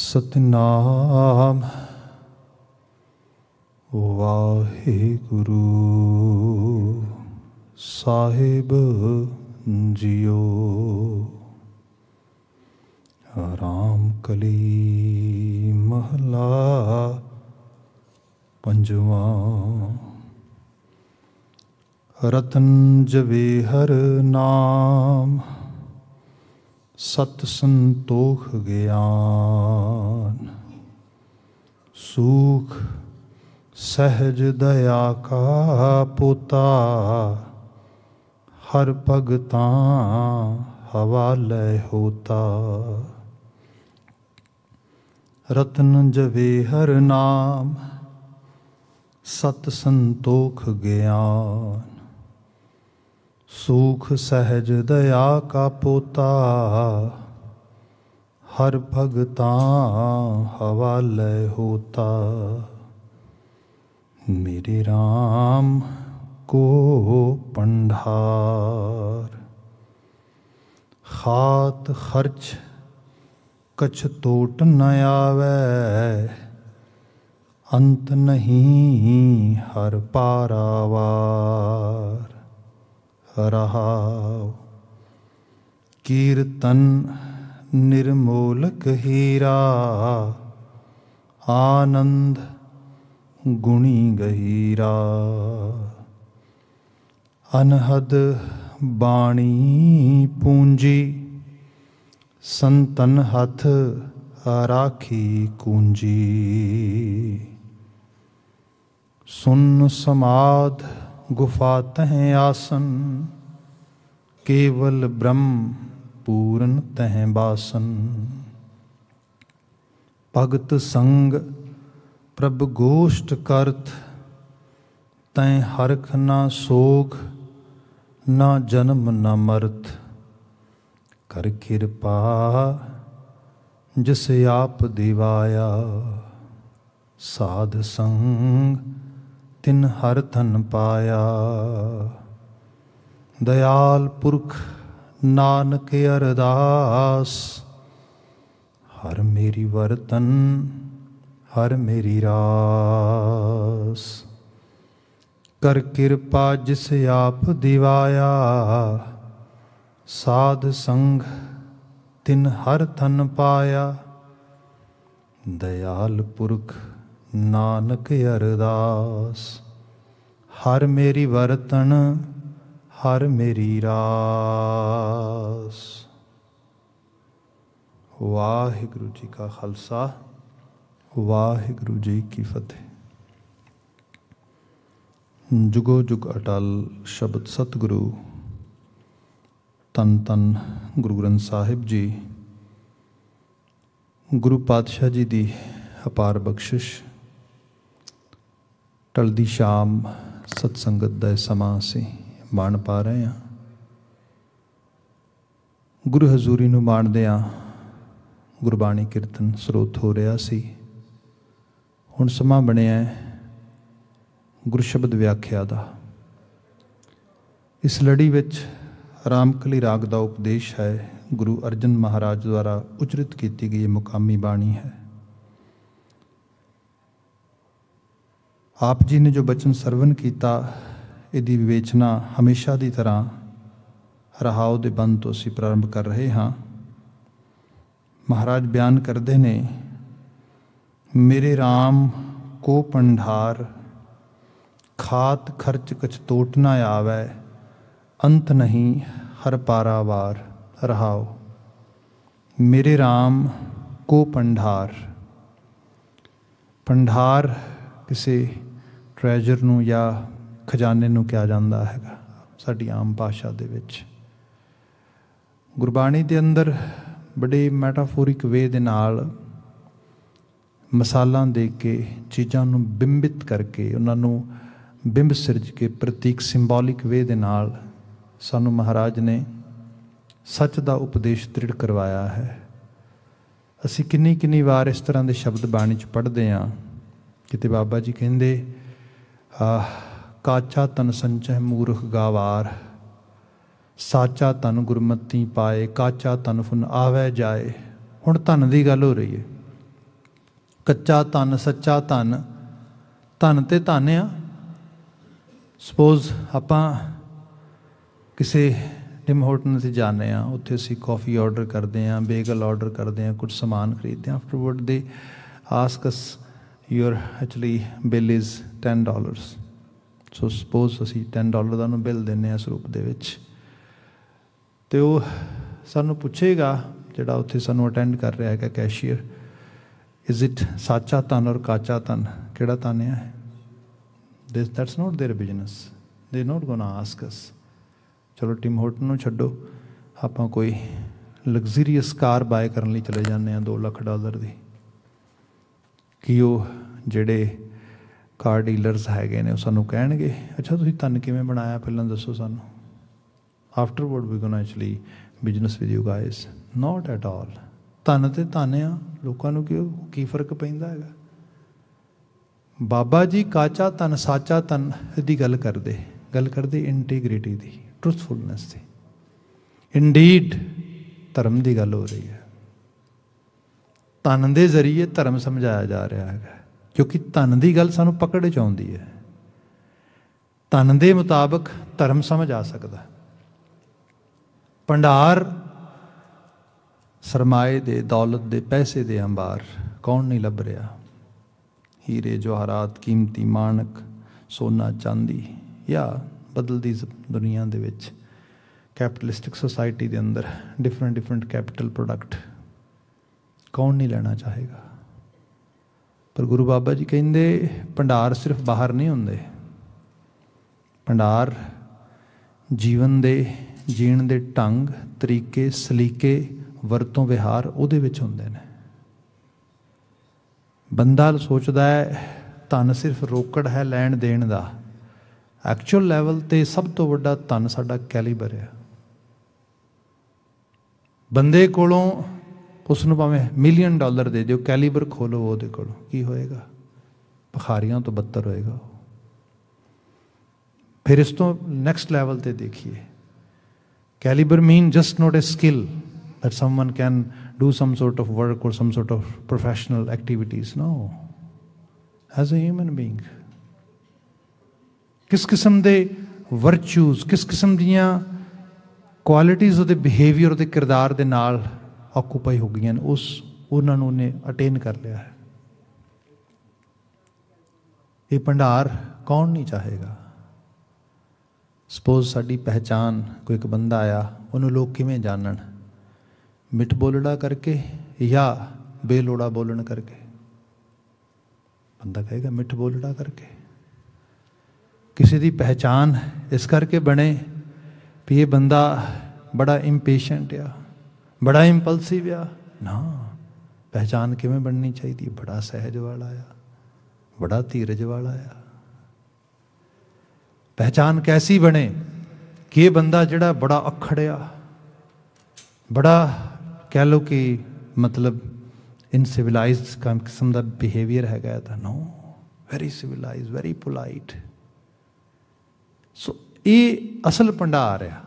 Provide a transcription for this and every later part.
ਸਤਨਾਮ ਵਾਹਿਗੁਰੂ ਸਾਹਿਬ ਜੀਓ ਰਾਮ ਕਲੀ ਮਹਲਾ ਪੰਜਵਾਂ ਰਤਨ ਜਵੇਹਰ ਨਾਮ ਸਤ ਸੰਤੋਖ ਗਿਆਨ ਸੁਖ ਸਹਿਜ ਦਇਆ ਕਾ ਪੁਤਾ ਹਰ ਭਗਤਾ ਹਵਾਲੇ ਹੋਤਾ ਰਤਨ ਜਵੇ ਹਰ ਨਾਮ ਸਤ ਸੰਤੋਖ ਗਿਆਨ ਸੂਖ ਸਹਿਜ ਦਇਆ ਕਾ ਪੋਤਾ ਹਰ ਭਗਤਾ ਹਵਾਲੇ ਹੋਤਾ ਮੇਰੇ RAM ਕੋ ਪੰਧਾਰ ਖਾਤ ਖਰਚ ਕਛ ਟੋਟ ਨ ਆਵੇ ਅੰਤ ਨਹੀਂ ਹਰ ਪਾਰਾਵਾਰ ਰਹਾਉ ਕੀਰਤਨ ਨਿਰਮੋਲਕ ਹੀਰਾ ਆਨੰਦ ਗੁਣੀ ਗਹੀਰਾ ਅਨਹਦ ਬਾਣੀ ਪੂੰਜੀ ਸੰਤਨ ਹੱਥ ਰਾਖੀ ਕੁੰਜੀ ਸੁਨ ਸਮਾਧ ਗੁਫਾ ਤਹਿ ਆਸਨ ਕੇਵਲ ਬ੍ਰਹਮ ਪੂਰਨ ਤਹਿ ਬਾਸਨ ਭਗਤ ਸੰਗ ਪ੍ਰਭ ਗੋਸ਼ਟ ਕਰਤ ਤੈ ਹਰਖ ਨਾ ਸੋਖ ਨਾ ਜਨਮ ਨਾ ਮਰਤ ਕਰ ਕਿਰਪਾ ਜਿਸ ਆਪ ਦਿਵਾਇਆ ਸਾਧ ਸੰਗ ਤਿਨ ਹਰ ਧਨ ਪਾਇਆ ਦਇਆਲ ਪੁਰਖ ਨਾਨਕ ਅਰਦਾਸ ਹਰ ਮੇਰੀ ਵਰਤਨ ਹਰ ਮੇਰੀ ਰਾਸ ਕਰ ਕਿਰਪਾ ਜਿਸ ਆਪ ਦਿਵਾਇਆ ਸਾਧ ਸੰਗ ਤਿਨ ਹਰ ਧਨ ਪਾਇਆ ਦਇਆਲ ਪੁਰਖ ਨਾਨਕ ਅਰਦਾਸ ਹਰ ਮੇਰੀ ਵਰਤਨ ਹਰ ਮੇਰੀ ਰਾਸ ਵਾਹਿਗੁਰੂ ਜੀ ਕਾ ਖਾਲਸਾ ਵਾਹਿਗੁਰੂ ਜੀ ਕੀ ਫਤਿਹ ਜੁਗੋ ਜੁਗ ਅਟਲ ਸ਼ਬਦ ਸਤਿਗੁਰੂ ਤਨ ਤਨ ਗੁਰੂ ਗ੍ਰੰਥ ਸਾਹਿਬ ਜੀ ਗੁਰੂ ਪਾਤਸ਼ਾਹ ਜੀ ਦੀ ਅਪਾਰ ਬਖਸ਼ਿਸ਼ ਟਲਦੀ ਸ਼ਾਮ ਸਤਸੰਗਤ ਦਾ ਸਮਾਂ ਸੀ ਮਾਣ ਪਾ ਰਹੇ ਹਾਂ ਗੁਰੂ ਹਜ਼ੂਰੀ ਨੂੰ ਮਾਣਦੇ ਆ ਗੁਰਬਾਣੀ ਕੀਰਤਨ ਸਰੋਤ ਹੋ ਰਿਹਾ ਸੀ ਹੁਣ ਸਮਾਂ ਬਣਿਆ ਹੈ ਗੁਰ ਸ਼ਬਦ ਵਿਆਖਿਆ ਦਾ ਇਸ ਲੜੀ ਵਿੱਚ ਰਾਮਕਲੀ ਰਾਗ ਦਾ ਉਪਦੇਸ਼ ਹੈ ਗੁਰੂ ਅਰਜਨ ਮਹਾਰਾਜ ਦੁਆਰਾ ਉਚਰਿਤ ਕੀਤੀ ਗਈ ਮੁਕਾਮੀ ਬਾਣੀ ਹੈ ਆਪ ਜੀ ਨੇ ਜੋ ਬਚਨ ਸਰਵਨ ਕੀਤਾ ਇਹਦੀ ਵਿਵੇਚਨਾ ਹਮੇਸ਼ਾ ਦੀ ਤਰ੍ਹਾਂ ਰਹਾਉ ਦੇ ਬੰਦ ਤੋਂ ਅਸੀਂ ਪ੍ਰਾਰੰਭ ਕਰ ਰਹੇ ਹਾਂ ਮਹਾਰਾਜ ਬਿਆਨ ਕਰਦੇ ਨੇ ਮੇਰੇ RAM ਕੋ ਪੰਢਾਰ ਖਾਤ ਖਰਚ ਕਛ ਤੋਟ ਨਾ ਆਵੇ ਅੰਤ ਨਹੀਂ ਹਰ ਪਾਰਾਵਾਰ ਰਹਾਉ ਮੇਰੇ RAM ਕੋ ਪੰਢਾਰ ਪੰਢਾਰ ਕਿਸੇ ਟ੍ਰੈਜਰ ਨੂੰ ਜਾਂ ਖਜ਼ਾਨੇ ਨੂੰ ਕਿਹਾ ਜਾਂਦਾ ਹੈਗਾ ਸਾਡੀ ਆਮ ਭਾਸ਼ਾ ਦੇ ਵਿੱਚ ਗੁਰਬਾਣੀ ਦੇ ਅੰਦਰ ਬੜੇ ਮੈਟਾਫੋਰਿਕ ਵੇ ਦੇ ਨਾਲ ਮਸਾਲਾਂ ਦੇ ਕੇ ਚੀਜ਼ਾਂ ਨੂੰ ਬਿੰਬਿਤ ਕਰਕੇ ਉਹਨਾਂ ਨੂੰ ਬਿੰਬ ਸਿਰਜ ਕੇ ਪ੍ਰਤੀਕ ਸਿੰਬੋਲਿਕ ਵੇ ਦੇ ਨਾਲ ਸਾਨੂੰ ਮਹਾਰਾਜ ਨੇ ਸੱਚ ਦਾ ਉਪਦੇਸ਼ ਤ੍ਰਿੜ ਕਰਵਾਇਆ ਹੈ ਅਸੀਂ ਕਿੰਨੀ ਕਿੰਨੀ ਵਾਰ ਇਸ ਤਰ੍ਹਾਂ ਦੇ ਸ਼ਬਦ ਬਾਣੀ ਚ ਪੜ੍ਹਦੇ ਆਂ ਕਿਤੇ ਬਾਬਾ ਜੀ ਕਹਿੰਦੇ ਕਾਚਾ ਤਨ ਸੰਚੈ ਮੂਰਖ ਗਾਵਾਰ ਸਾਚਾ ਤਨ ਗੁਰਮਤੀ ਪਾਏ ਕਾਚਾ ਤਨ ਫੁਨ ਆਵੇ ਜਾਏ ਹੁਣ ਧਨ ਦੀ ਗੱਲ ਹੋ ਰਹੀ ਹੈ ਕੱਚਾ ਤਨ ਸੱਚਾ ਤਨ ਧਨ ਤੇ ਧਨ ਆ ਸਪੋਜ਼ ਆਪਾਂ ਕਿਸੇ ਟਿਮ ਹੋਟਲ ਤੇ ਜਾਂਦੇ ਆ ਉੱਥੇ ਅਸੀਂ ਕਾਫੀ ਆਰਡਰ ਕਰਦੇ ਆ ਬੇਗਲ ਆਰਡਰ ਕਰਦੇ ਆ ਕੁਝ ਸਮਾਨ ਖਰੀਦਦੇ ਆ afterward they ask us your actually bill is 10 dollars so suppose ਅਸੀਂ 10 ਡਾਲਰ ਦਾ ਨੂੰ ਬਿੱਲ ਦਿੰਨੇ ਆ ਰੂਪ ਦੇ ਵਿੱਚ ਤੇ ਉਹ ਸਾਨੂੰ ਪੁੱਛੇਗਾ ਜਿਹੜਾ ਉੱਥੇ ਸਾਨੂੰ ਅਟੈਂਡ ਕਰ ਰਿਹਾ ਹੈਗਾ ਕੈਸ਼ੀਅਰ ਇਜ਼ ਇਟ ਸਾਚਾ ਤਨ ਔਰ ਕਾਚਾ ਤਨ ਕਿਹੜਾ ਤਨ ਹੈ this that's not their business they not ਗੋਣਾ ask ਅਸ ਚਲੋ ਟਿਮ ਹੋਟਨ ਨੂੰ ਛੱਡੋ ਆਪਾਂ ਕੋਈ ਲਗਜ਼ਰੀਅਸ ਕਾਰ ਬਾਏ ਕਰਨ ਲਈ ਚਲੇ ਜਾਂਦੇ ਆ 2 ਲੱਖ ਡਾਲਰ ਦੀ ਕਿ ਉਹ ਜਿਹੜੇ ਕਾਰ ਡੀਲਰਸ ਹੈਗੇ ਨੇ ਉਹ ਸਾਨੂੰ ਕਹਿਣਗੇ ਅੱਛਾ ਤੁਸੀਂ ਧਨ ਕਿਵੇਂ ਬਣਾਇਆ ਪਹਿਲਾਂ ਦੱਸੋ ਸਾਨੂੰ afterward we gonna actually business with you guys not at all ਧਨ ਤੇ ਧਨ ਆ ਲੋਕਾਂ ਨੂੰ ਕਿਉਂ ਕੀ ਫਰਕ ਪੈਂਦਾ ਹੈਗਾ ਬਾਬਾ ਜੀ ਕਾਚਾ ਤਨ ਸਾਚਾ ਤਨ ਦੀ ਗੱਲ ਕਰਦੇ ਗੱਲ ਕਰਦੇ ਇੰਟੀਗ੍ਰਿਟੀ ਦੀ ਟਰੂਥਫੁਲਨੈਸ ਦੀ ਇੰਡੀਡ ਧਰਮ ਦੀ ਗੱਲ ਹੋ ਰਹੀ ਹੈ ਤਨ ਦੇ ਜ਼ਰੀਏ ਧਰਮ ਸਮਝਾਇਆ ਜਾ ਰਿਹਾ ਹੈ ਕਿਉਂਕਿ ਧਨ ਦੀ ਗੱਲ ਸਾਨੂੰ ਪਕੜ ਚ ਆਉਂਦੀ ਹੈ ਧਨ ਦੇ ਮੁਤਾਬਕ ਧਰਮ ਸਮਝ ਆ ਸਕਦਾ ਭੰਡਾਰ ਸਰਮਾਏ ਦੇ ਦੌਲਤ ਦੇ ਪੈਸੇ ਦੇ ਅੰਬਾਰ ਕੌਣ ਨਹੀਂ ਲੱਭ ਰਿਹਾ ਹੀਰੇ ਜਵਾਹਰਾਤ ਕੀਮਤੀ ਮਾਨਕ ਸੋਨਾ ਚਾਂਦੀ ਜਾਂ ਬਦਲਦੀ ਦੁਨੀਆ ਦੇ ਵਿੱਚ ਕੈਪੀਟਲਿਸਟਿਕ ਸੋਸਾਇਟੀ ਦੇ ਅੰਦਰ ਡਿਫਰੈਂਟ ਡਿਫਰੈਂਟ ਕੈਪੀਟਲ ਪ੍ਰੋਡਕਟ ਕੌਣ ਨਹੀਂ ਲੈਣਾ ਚਾਹੇਗਾ ਪਰ ਗੁਰੂ ਬਾਬਾ ਜੀ ਕਹਿੰਦੇ ਭੰਡਾਰ ਸਿਰਫ ਬਾਹਰ ਨਹੀਂ ਹੁੰਦੇ ਭੰਡਾਰ ਜੀਵਨ ਦੇ ਜੀਣ ਦੇ ਢੰਗ ਤਰੀਕੇ ਸਲੀਕੇ ਵਰਤੋਂ ਵਿਹਾਰ ਉਹਦੇ ਵਿੱਚ ਹੁੰਦੇ ਨੇ ਬੰਦਾ ਸੋਚਦਾ ਹੈ ਧਨ ਸਿਰਫ ਰੋਕੜ ਹੈ ਲੈਣ ਦੇਣ ਦਾ ਐਕਚੁਅਲ ਲੈਵਲ ਤੇ ਸਭ ਤੋਂ ਵੱਡਾ ਧਨ ਸਾਡਾ ਕੈਲੀਬਰ ਹੈ ਬੰਦੇ ਕੋਲੋਂ ਉਸ ਨੂੰ ਭਾਵੇਂ ਮਿਲੀਅਨ ਡਾਲਰ ਦੇ ਦਿਓ ਕੈਲੀਬਰ ਖੋਲੋ ਉਹਦੇ ਕੋਲ ਕੀ ਹੋਏਗਾ ਬਖਾਰੀਆਂ ਤੋਂ ਬੱਤਰ ਹੋਏਗਾ ਫਿਰ ਇਸ ਤੋਂ ਨੈਕਸਟ ਲੈਵਲ ਤੇ ਦੇਖੀਏ calibre mean just not a skill that someone can do some sort of work or some sort of professional activities. No. As a human being. ਕਿਸ ਕਿਸਮ ਦੇ ਵਰਚੂਜ਼ ਕਿਸ ਕਿਸਮ ਦੀਆਂ ਕੁਆਲਿਟੀਜ਼ ਉਹਦੇ ਬਿਹੇਵੀਅਰ ਉਹਦੇ ਕਿਰਦਾਰ ਦੇ ਨਾਲ ਆਕੂਪਾਈ ਹੋ ਗਈਆਂ ਨੇ ਉਸ ਉਹਨਾਂ ਨੂੰ ਨੇ ਅਟੇਨ ਕਰ ਲਿਆ ਹੈ ਇਹ ਭੰਡਾਰ ਕੌਣ ਨਹੀਂ ਚਾਹੇਗਾ ਸਪੋਜ਼ ਸਾਡੀ ਪਹਿਚਾਨ ਕੋਈ ਇੱਕ ਬੰਦਾ ਆਇਆ ਉਹਨੂੰ ਲੋਕ ਕਿਵੇਂ ਜਾਣਨ ਮਿੱਠ ਬੋਲੜਾ ਕਰਕੇ ਜਾਂ ਬੇਲੋੜਾ ਬੋਲਣ ਕਰਕੇ ਬੰਦਾ ਕਹੇਗਾ ਮਿੱਠ ਬੋਲੜਾ ਕਰਕੇ ਕਿਸੇ ਦੀ ਪਹਿਚਾਨ ਇਸ ਕਰਕੇ ਬਣੇ ਵੀ ਇਹ ਬੰਦਾ ਬੜਾ ਇੰਪੇਸ਼ੈਂਟ ਆ ਬੜਾ ਇੰਪਲਸਿਵ ਆ ਨਾ ਪਹਿਚਾਨ ਕਿਵੇਂ ਬਣਨੀ ਚਾਹੀਦੀ ਬੜਾ ਸਹਿਜ ਵਾਲਾ ਆ ਬੜਾ ਧੀਰਜ ਵਾਲਾ ਆ ਪਹਿਚਾਨ ਕੈਸੀ ਬਣੇ ਕਿ ਇਹ ਬੰਦਾ ਜਿਹੜਾ ਬੜਾ ਅਖੜਿਆ ਬੜਾ ਕਹਿ ਲੋ ਕਿ ਮਤਲਬ ਇਨ ਸਿਵਲਾਈਜ਼ਡ ਕਿਸਮ ਦਾ ਬਿਹੇਵੀਅਰ ਹੈਗਾ ਤਾਂ no very civilised very polite so ਇਹ ਅਸਲ ਪੰਡਾਰ ਆ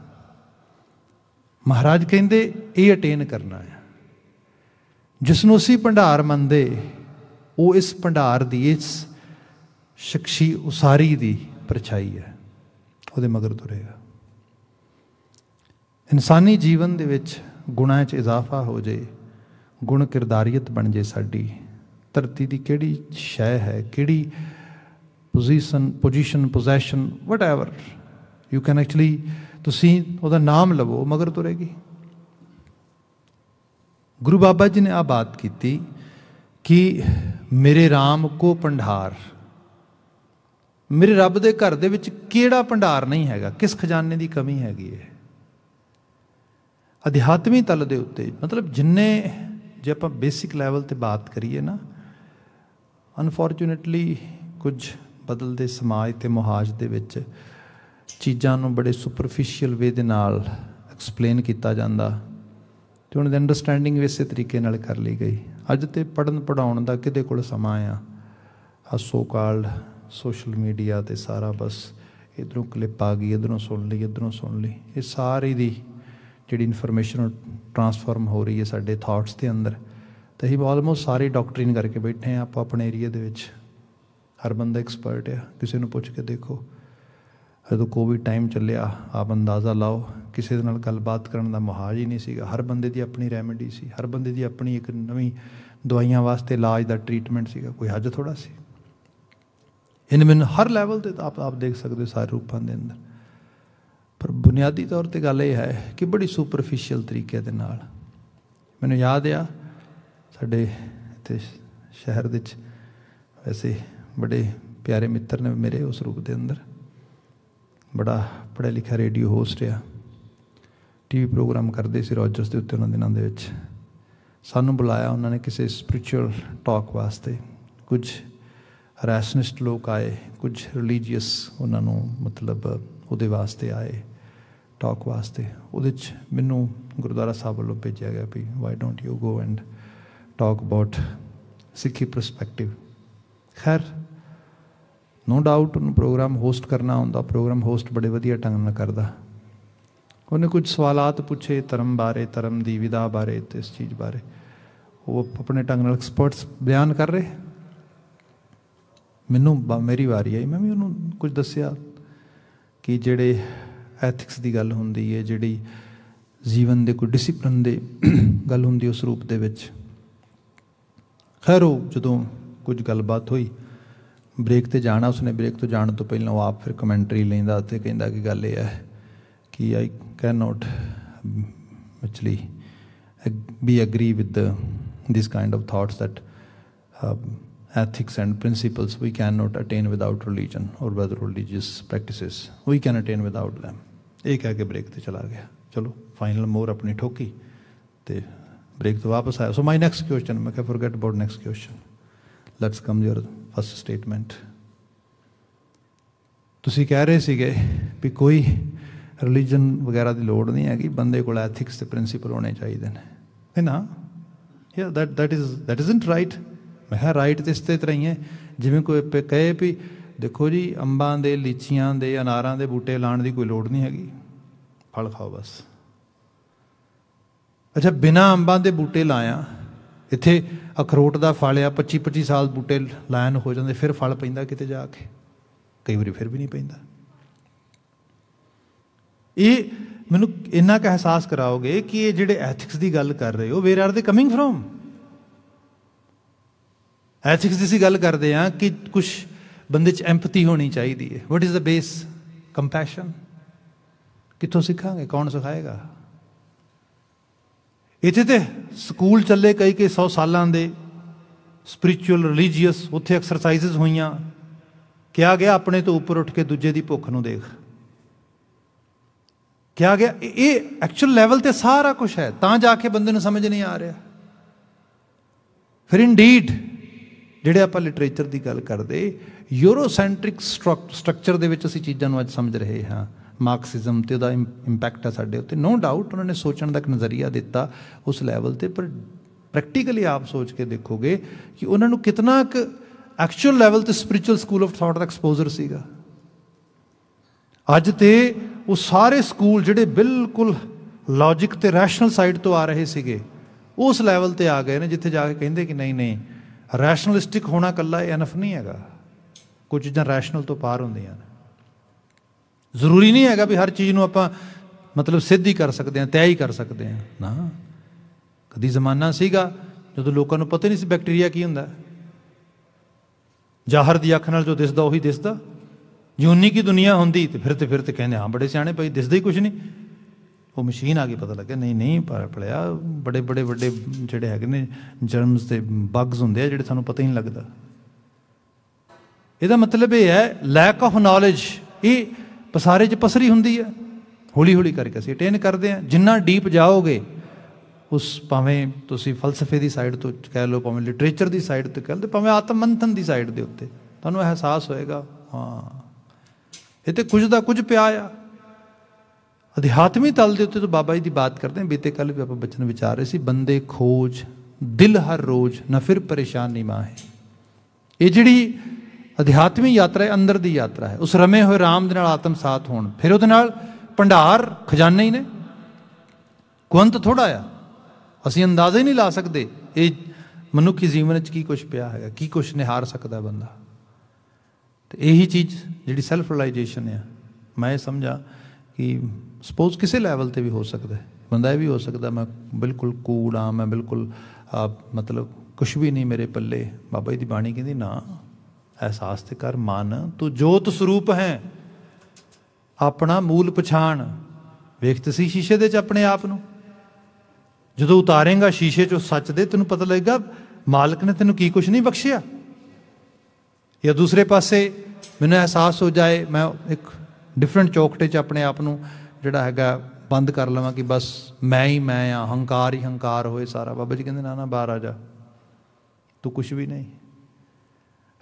ਮਹਾਰਾਜ ਕਹਿੰਦੇ ਇਹ ਅਟੇਨ ਕਰਨਾ ਹੈ ਜਿਸ ਨੂੰ ਅਸੀਂ ਭੰਡਾਰ ਮੰਨਦੇ ਉਹ ਇਸ ਭੰਡਾਰ ਦੀ ਇਸ ਸ਼ਕਸ਼ੀ ਉਸਾਰੀ ਦੀ ਪਰਛਾਈ ਹੈ ਉਹਦੇ ਮਗਰ ਤੁਰੇਗਾ ਇਨਸਾਨੀ ਜੀਵਨ ਦੇ ਵਿੱਚ ਗੁਣਾਂ 'ਚ ਇਜ਼ਾਫਾ ਹੋ ਜੇ ਗੁਣ ਕਿਰਦਾਰੀਅਤ ਬਣ ਜੇ ਸਾਡੀ ਧਰਤੀ ਦੀ ਕਿਹੜੀ ਸ਼ੈ ਹੈ ਕਿਹੜੀ position position possession what you can actually ਤੁਸੀਂ ਉਹਦਾ ਨਾਮ ਲਵੋ ਮਗਰ ਤੁਰੇਗੀ ਗੁਰੂ ਬਾਬਾ ਜੀ ਨੇ ਆ ਬਾਤ ਕੀਤੀ ਕਿ ਮੇਰੇ RAM ਕੋ ਪੰਡਾਰ ਮੇਰੇ ਰੱਬ ਦੇ ਘਰ ਦੇ ਵਿੱਚ ਕਿਹੜਾ ਭੰਡਾਰ ਨਹੀਂ ਹੈਗਾ ਕਿਸ ਖਜ਼ਾਨੇ ਦੀ ਕਮੀ ਹੈਗੀ ਹੈ ਅਧਿਆਤਮੀ ਤਲ ਦੇ ਉੱਤੇ ਮਤਲਬ ਜਿੰਨੇ ਜੇ ਆਪਾਂ ਬੇਸਿਕ ਲੈਵਲ ਤੇ ਬਾਤ ਕਰੀਏ ਨਾ ਅਨਫੋਰਚੂਨੇਟਲੀ ਕੁਝ ਬਦਲਦੇ ਸਮਾਜ ਤੇ ਮੁਹਾਜ ਦੇ ਵਿੱਚ ਚੀਜ਼ਾਂ ਨੂੰ ਬੜੇ ਸੁਪਰਫੀਸ਼ੀਅਲ ਵੇ ਦੇ ਨਾਲ ਐਕਸਪਲੇਨ ਕੀਤਾ ਜਾਂਦਾ ਤੇ ਉਹਨਾਂ ਦੀ ਅੰਡਰਸਟੈਂਡਿੰਗ ਵੀ ਇਸੇ ਤਰੀਕੇ ਨਾਲ ਕਰ ਲਈ ਗਈ ਅੱਜ ਤੇ ਪੜਨ ਪੜਾਉਣ ਦਾ ਕਿਤੇ ਕੋਲ ਸਮਾਂ ਆ ਆ ਸੋ ਕਾਲਡ ਸੋਸ਼ਲ ਮੀਡੀਆ ਤੇ ਸਾਰਾ ਬਸ ਇਧਰੋਂ ਕਲਿੱਪ ਆ ਗਈ ਇਧਰੋਂ ਸੁਣ ਲਈ ਇਧਰੋਂ ਸੁਣ ਲਈ ਇਹ ਸਾਰੀ ਦੀ ਜਿਹੜੀ ਇਨਫੋਰਮੇਸ਼ਨ ਟ੍ਰਾਂਸਫਾਰਮ ਹੋ ਰਹੀ ਹੈ ਸਾਡੇ ਥਾਟਸ ਦੇ ਅੰਦਰ ਤੇ ਹੀ ਆਲਮੋਸਟ ਸਾਰੇ ਡਾਕਟਰਿਨ ਕਰਕੇ ਬੈਠੇ ਆ ਆਪਾਂ ਆਪਣੇ ਏਰੀਆ ਦੇ ਵਿੱਚ ਹਰ ਬੰਦਾ ਐਕਸਪਰਟ ਆ ਕਿਸੇ ਨੂੰ ਪੁੱਛ ਕੇ ਦੇਖੋ ਜਦੋਂ ਕੋਵਿਡ ਟਾਈਮ ਚੱਲਿਆ ਆਪ ਅੰਦਾਜ਼ਾ ਲਾਓ ਕਿਸੇ ਦੇ ਨਾਲ ਗੱਲਬਾਤ ਕਰਨ ਦਾ ਮਹਾਜ ਹੀ ਨਹੀਂ ਸੀਗਾ ਹਰ ਬੰਦੇ ਦੀ ਆਪਣੀ ਰੈਮੇਡੀ ਸੀ ਹਰ ਬੰਦੇ ਦੀ ਆਪਣੀ ਇੱਕ ਨਵੀਂ ਦਵਾਈਆਂ ਵਾਸਤੇ ਇਲਾਜ ਦਾ ਟ੍ਰੀਟਮੈਂਟ ਸੀਗਾ ਕੋਈ ਹੱਜ ਥੋੜਾ ਸੀ ਇਹਨਾਂ ਮਨ ਹਰ ਲੈਵਲ ਤੇ ਆਪ ਆਪ ਦੇਖ ਸਕਦੇ ਹੋ ਸਾਰੇ ਰੂਪਾਂ ਦੇ ਅੰਦਰ ਪਰ ਬੁਨਿਆਦੀ ਤੌਰ ਤੇ ਗੱਲ ਇਹ ਹੈ ਕਿ ਬੜੀ ਸੁਪਰਫੀਸ਼ੀਅਲ ਤਰੀਕੇ ਦੇ ਨਾਲ ਮੈਨੂੰ ਯਾਦ ਆ ਸਾਡੇ ਇੱਥੇ ਸ਼ਹਿਰ ਵਿੱਚ ਵੈਸੇ ਬੜੇ ਪਿਆਰੇ ਮਿੱਤਰ ਨੇ ਮੇਰੇ ਉਸ ਰੂਪ ਦੇ ਅੰਦਰ ਬੜਾ ਪੜ੍ਹਿਆ ਲਿਖਿਆ ਰੇਡੀਓ ਹੋਸਟ ਆ ਟੀਵੀ ਪ੍ਰੋਗਰਾਮ ਕਰਦੇ ਸੀ ਰੋਜਰਸ ਦੇ ਉੱਤੇ ਉਹਨਾਂ ਦਿਨਾਂ ਦੇ ਵਿੱਚ ਸਾਨੂੰ ਬੁਲਾਇਆ ਉਹਨਾਂ ਨੇ ਕਿਸੇ ਸਪਿਰਚੁਅਲ ਟਾਕ ਵਾਸਤੇ ਕੁਝ ਰੈਸ਼ਨਿਸਟ ਲੋਕ ਆਏ ਕੁਝ ਰਿਲੀਜੀਅਸ ਉਹਨਾਂ ਨੂੰ ਮਤਲਬ ਉਹਦੇ ਵਾਸਤੇ ਆਏ ਟਾਕ ਵਾਸਤੇ ਉਹਦੇ ਚ ਮੈਨੂੰ ਗੁਰਦੁਆਰਾ ਸਾਹਿਬ ਵੱਲੋਂ ਭੇਜਿਆ ਗਿਆ ਵੀ why don't you go and talk about Sikhi perspective ਖੈਰ ਨੋ ਡਾਊਟ ਉਹਨੂੰ ਪ੍ਰੋਗਰਾਮ ਹੋਸਟ ਕਰਨਾ ਹੁੰਦਾ ਪ੍ਰੋਗਰਾਮ ਹੋਸਟ ਬੜੇ ਵਧੀਆ ਢੰਗ ਨਾਲ ਕਰਦਾ ਉਹਨੇ ਕੁਝ ਸਵਾਲਾਤ ਪੁੱਛੇ ਧਰਮ ਬਾਰੇ ਧਰਮ ਦੀ ਵਿਦਾ ਬਾਰੇ ਤੇ ਇਸ ਚੀਜ਼ ਬਾਰੇ ਉਹ ਆਪਣੇ ਢੰਗ ਨਾਲ ਐਕਸਪਰਟਸ ਬਿਆਨ ਕਰ ਰਹੇ ਮੈਨੂੰ ਮੇਰੀ ਵਾਰੀ ਆਈ ਮੈਂ ਵੀ ਉਹਨੂੰ ਕੁਝ ਦੱਸਿਆ ਕਿ ਜਿਹੜੇ ਐਥਿਕਸ ਦੀ ਗੱਲ ਹੁੰਦੀ ਹੈ ਜਿਹੜੀ ਜੀਵਨ ਦੇ ਕੋਈ ਡਿਸਪਲਿਨ ਦੇ ਗੱਲ ਹੁੰਦੀ ਉਸ ਰੂਪ ਦੇ ਵਿੱਚ ਖੈਰ ਉਹ ਜਦੋਂ ਕੁਝ ਗੱਲਬਾਤ ਹੋਈ ਬ੍ਰੇਕ ਤੇ ਜਾਣਾ ਉਸਨੇ ਬ੍ਰੇਕ ਤੋਂ ਜਾਣ ਤੋਂ ਪਹਿਲਾਂ ਉਹ ਆਪ ਫਿਰ ਕਮੈਂਟਰੀ ਲੈਂਦਾ ਤੇ ਕਹਿੰਦਾ ਕਿ ਗੱਲ ਇਹ ਹੈ ਕਿ I can not actually be agree with this kind of thoughts that uh, ethics and principles we cannot attain without religion or whether religious practices we can attain without them ये कह के ब्रेक तो चला गया चलो final मोर अपनी ठोकी तो ब्रेक तो वापस आया सो माई नेक्स्ट क्वेश्चन मैं क्या forget about next question let's come your first statement ਤੁਸੀਂ ਕਹਿ ਰਹੇ ਸੀਗੇ ਵੀ ਕੋਈ ਰਿਲੀਜੀਅਨ ਵਗੈਰਾ ਦੀ ਲੋੜ ਨਹੀਂ ਹੈਗੀ ਬੰਦੇ ਕੋਲ ਐਥਿਕਸ ਤੇ ਪ੍ਰਿੰਸੀਪਲ ਹੋਣੇ ਚਾਹੀਦੇ ਨੇ ਹੈ ਨਾ ਯਾ that that is that isn't right ਮੈਂ ਹਾਂ ਰਾਈਟ ਤੇ ਇਸਤੇ ਤਰ੍ਹਾਂ ਹੀ ਹੈ ਜਿਵੇਂ ਕੋਈ ਕਹੇ ਵੀ ਦੇਖੋ ਜੀ ਅੰਬਾਂ ਦੇ ਲੀਚੀਆਂ ਦੇ ਅਨਾਰਾਂ ਦੇ ਬੂਟੇ ਲਾਣ ਦੀ ਕੋਈ ਲੋੜ ਨਹੀਂ ਹੈਗੀ ਫਲ ਖਾਓ ਬਸ ਅੱਛਾ ਬਿਨਾ ਅੰਬਾਂ ਦੇ ਬੂਟੇ ਲਾਇਆ ਇੱਥੇ ਅਖਰੋਟ ਦਾ ਫਲ ਆ 25 25 ਸਾਲ ਬੂਟੇ ਲਾਇਨ ਹੋ ਜਾਂਦੇ ਫਿਰ ਫਲ ਪੈਂਦਾ ਕਿਤੇ ਜਾ ਕੇ ਕਈ ਵਾਰੀ ਫਿਰ ਵੀ ਨਹੀਂ ਪੈਂਦਾ ਇਹ ਮੈਨੂੰ ਇੰਨਾ ਕ ਅਹਿਸਾਸ ਕਰਾਓਗੇ ਕਿ ਇਹ ਜਿਹੜੇ ਐਥਿਕਸ ਦੀ ਗੱਲ ਕਰ ਰਹੇ ਹੋ where are they coming from ethics ਦੀ ਸੀ ਗੱਲ ਕਰਦੇ ਆ ਕਿ ਕੁਝ ਬੰਦੇ 'ਚ ਐਮਪਥੀ ਹੋਣੀ ਚਾਹੀਦੀ ਹੈ what is the base compassion ਕਿੱਥੋਂ ਸਿੱਖਾਂਗੇ ਕੌਣ ਸਿਖਾਏਗਾ ਇੱਥੇ ਤੇ ਸਕੂਲ ਚੱਲੇ ਕਈ ਕਈ 100 ਸਾਲਾਂ ਦੇ ਸਪਿਰਚੁਅਲ ਰਿਲੀਜੀਅਸ ਉੱਥੇ ਐਕਸਰਸਾਈਜ਼ਸ ਹੋਈਆਂ ਕਿਹਾ ਗਿਆ ਆਪਣੇ ਤੋਂ ਉੱਪਰ ਉੱਠ ਕੇ ਦੂਜੇ ਦੀ ਭੁੱਖ ਨੂੰ ਦੇਖ ਕਿਹਾ ਗਿਆ ਇਹ ਐਕਚੁਅਲ ਲੈਵਲ ਤੇ ਸਾਰਾ ਕੁਝ ਹੈ ਤਾਂ ਜਾ ਕੇ ਬੰਦੇ ਨੂੰ ਸਮਝ ਨਹੀਂ ਆ ਰਿਹਾ ਫਿਰ ਇਨਡੀਡ ਜਿਹੜੇ ਆਪਾਂ ਲਿਟਰੇਚਰ ਦੀ ਗੱਲ ਕਰਦੇ ਯੂਰੋਸੈਂਟ੍ਰਿਕ ਸਟਰਕਚਰ ਦੇ ਵਿੱਚ ਅਸੀਂ ਚੀਜ਼ਾਂ ਨੂੰ ਅੱਜ ਸਮਝ ਰਹੇ ਹਾਂ ਮਾਰਕਸਿਜ਼ਮ ਤੇ ਉਹਦਾ ਇੰਪੈਕਟ ਆ ਸਾਡੇ ਉੱਤੇ ਨੋ ਡਾਊਟ ਉਹਨਾਂ ਨੇ ਸੋਚਣ ਦਾ ਇੱਕ ਨਜ਼ਰੀਆ ਦਿੱਤਾ ਉਸ ਲੈਵਲ ਤੇ ਪਰ ਪ੍ਰੈਕਟੀਕਲੀ ਆਪ ਸੋਚ ਕੇ ਦੇਖੋਗੇ ਕਿ ਉਹਨਾਂ ਨੂੰ ਕਿਤਨਾ ਕੁ ਐਕਚੁਅਲ ਲੈਵਲ ਤੇ ਸਪਿਰਚੁਅਲ ਸਕੂਲ ਆਫ ਥਾਟ ਦਾ ਐਕਸਪੋਜ਼ਰ ਸੀਗਾ ਅੱਜ ਤੇ ਉਹ ਸਾਰੇ ਸਕੂਲ ਜਿਹੜੇ ਬਿਲਕੁਲ ਲੌਜੀਕ ਤੇ ਰੈਸ਼ਨਲ ਸਾਈਡ ਤੋਂ ਆ ਰਹੇ ਸੀਗੇ ਉਸ ਲੈਵਲ ਤੇ ਆ ਗਏ ਨੇ ਜਿੱਥੇ ਜਾ ਕੇ ਕਹਿੰਦੇ ਕਿ ਨਹੀਂ ਨਹੀਂ ਰੈਸ਼ਨਲਿਸਟਿਕ ਹੋਣਾ ਕੱਲਾ ਇਹ ਅਨਫ ਨਹੀਂ ਹੈਗਾ ਕੁਝ ਚੀਜ਼ਾਂ ਰੈਸ਼ਨਲ ਤੋਂ ਪਾਰ ਹੁੰਦੀਆਂ ਨੇ ਜ਼ਰੂਰੀ ਨਹੀਂ ਹੈਗਾ ਵੀ ਹਰ ਚੀਜ਼ ਨੂੰ ਆਪਾਂ ਮਤਲਬ ਸਿੱਧ ਹੀ ਕਰ ਸਕਦੇ ਹਾਂ ਤੈਅ ਹੀ ਕਰ ਸਕਦੇ ਹਾਂ ਨਾ ਕਦੀ ਜ਼ਮਾਨਾ ਸੀਗਾ ਜਦੋਂ ਲੋਕਾਂ ਨੂੰ ਪਤਾ ਨਹੀਂ ਸੀ ਬੈਕਟੀਰੀਆ ਕੀ ਹੁੰਦਾ ਜ਼ਾਹਰ ਦੀ ਅੱਖ ਨਾਲ ਜੋ ਦਿਸਦਾ ਉਹੀ ਦਿਸਦਾ ਜੁਨੀ ਕੀ ਦੁਨੀਆ ਹੁੰਦੀ ਤੇ ਫਿਰ ਤੇ ਫਿਰ ਤੇ ਕਹਿੰਦੇ ਹਾਂ ਬੜੇ ਸਿਆਣੇ ਭਾਈ ਦਿਸਦਾ ਹੀ ਕੁਝ ਨਹੀਂ ਉਹ ਮਸ਼ੀਨ ਆ ਗਈ ਪਤਾ ਲੱਗਿਆ ਨਹੀਂ ਨਹੀਂ ਪਰ ਪੜਿਆ ਬੜੇ ਬੜੇ ਵੱਡੇ ਜਿਹੜੇ ਹੈਗੇ ਨੇ ਜਰਮਸ ਤੇ ਬੱਗਸ ਹੁੰਦੇ ਆ ਜਿਹੜੇ ਸਾਨੂੰ ਪਤਾ ਹੀ ਨਹੀਂ ਲੱਗਦਾ ਇਹਦਾ ਮਤਲਬ ਇਹ ਹੈ ਲੈਕ ਆਫ ਨੌਲੇਜ ਇਹ ਪਸਾਰੇ 'ਚ ਪਸਰੀ ਹੁੰਦੀ ਹੈ ਹੌਲੀ ਹੌਲੀ ਕਰਕੇ ਅਸੀਂ ਟੇਨ ਕਰਦੇ ਆ ਜਿੰਨਾ ਡੀਪ ਜਾਓਗੇ ਉਸ ਭਾਵੇਂ ਤੁਸੀਂ ਫਲਸਫੇ ਦੀ ਸਾਈਡ ਤੋਂ ਕਹਿ ਲਓ ਭਾਵੇਂ ਲਿਟਰੇਚਰ ਦੀ ਸਾਈਡ ਤੋਂ ਕਹਿ ਲਓ ਭਾਵੇਂ ਆਤਮ ਮੰਥਨ ਦੀ ਸਾਈਡ ਦੇ ਉੱਤੇ ਤੁਹਾਨੂੰ ਅਹਿਸਾਸ ਹੋਏਗਾ ਹਾਂ ਇੱਥੇ ਕੁਝ ਦਾ ਕੁਝ ਪਿਆ ਆ ਅਧਿਆਤਮੀ ਤਲ ਦੇ ਉੱਤੇ ਤੋਂ ਬਾਬਾ ਜੀ ਦੀ ਬਾਤ ਕਰਦੇ ਹਾਂ ਬੀਤੇ ਕੱਲ ਵੀ ਆਪਾਂ ਬਚਨ ਵਿਚਾਰ ਰਹੇ ਸੀ ਬੰਦੇ ਖੋਜ ਦਿਲ ਹਰ ਰੋਜ਼ ਨਾ ਫਿਰ ਪਰੇਸ਼ਾਨੀ ਮਾਹੇ ਇਹ ਜਿਹੜੀ ਅਧਿਆਤਮਿਕ ਯਾਤਰਾ ਹੈ ਅੰਦਰ ਦੀ ਯਾਤਰਾ ਹੈ ਉਸ ਰਮੇ ਹੋਏ RAM ਦੇ ਨਾਲ ਆਤਮ ਸਾਥ ਹੋਣ ਫਿਰ ਉਹਦੇ ਨਾਲ ਭੰਡਾਰ ਖਜ਼ਾਨੇ ਹੀ ਨੇ ਕੁੰਤ ਥੋੜਾ ਆ ਅਸੀਂ ਅੰਦਾਜ਼ਾ ਹੀ ਨਹੀਂ ਲਾ ਸਕਦੇ ਇਹ ਮਨੁੱਖੀ ਜੀਵਨ ਵਿੱਚ ਕੀ ਕੁਝ ਪਿਆ ਹੈਗਾ ਕੀ ਕੁਝ ਨਿਹਾਰ ਸਕਦਾ ਬੰਦਾ ਤੇ ਇਹੀ ਚੀਜ਼ ਜਿਹੜੀ ਸੈਲਫ ਰਿਅਲਾਈਜੇਸ਼ਨ ਆ ਮੈਂ ਸਮਝਾ ਕਿ ਸਪੋਜ਼ ਕਿਸੇ ਲੈਵਲ ਤੇ ਵੀ ਹੋ ਸਕਦਾ ਹੈ ਬੰਦਾ ਇਹ ਵੀ ਹੋ ਸਕਦਾ ਮੈਂ ਬਿਲਕੁਲ ਕੂੜਾ ਮੈਂ ਬਿਲਕੁਲ ਮਤਲਬ ਕੁਝ ਵੀ ਨਹੀਂ ਮੇਰੇ ਪੱਲੇ ਬਾਬਾ ਜੀ ਦੀ ਬਾਣੀ ਕਹਿੰਦੀ ਨਾ ਅਹਿਸਾਸ ਤੇ ਕਰ ਮਨ ਤੂੰ ਜੋਤ ਸਰੂਪ ਹੈ ਆਪਣਾ ਮੂਲ ਪਛਾਣ ਵੇਖ ਤਸੀ ਸ਼ੀਸ਼ੇ ਦੇ ਚ ਆਪਣੇ ਆਪ ਨੂੰ ਜਦੋਂ ਉਤਾਰੇਗਾ ਸ਼ੀਸ਼ੇ ਚੋਂ ਸੱਚ ਦੇ ਤੈਨੂੰ ਪਤਾ ਲੱਗੇਗਾ ਮਾਲਕ ਨੇ ਤੈਨੂੰ ਕੀ ਕੁਝ ਨਹੀਂ ਬਖਸ਼ਿਆ ਜਾਂ ਦੂਸਰੇ ਪਾਸੇ ਮੈਨੂੰ ਅਹਿਸਾਸ ਹੋ ਜਾਏ ਮੈਂ ਇੱਕ ਡਿਫਰੈਂਟ ਚੌਕਟੇ 'ਚ ਆਪਣੇ ਆਪ ਨੂੰ ਜਿਹੜਾ ਹੈਗਾ ਬੰਦ ਕਰ ਲਵਾਂ ਕਿ ਬਸ ਮੈਂ ਹੀ ਮੈਂ ਆ ਹੰਕਾਰ ਹੀ ਹੰਕਾਰ ਹੋਏ ਸਾਰਾ ਬਾਬਾ ਜੀ ਕਹਿੰਦੇ ਨਾ ਨਾ ਬਾਹਰ ਆ ਜਾ ਤੂੰ ਕੁਝ ਵੀ ਨਹੀਂ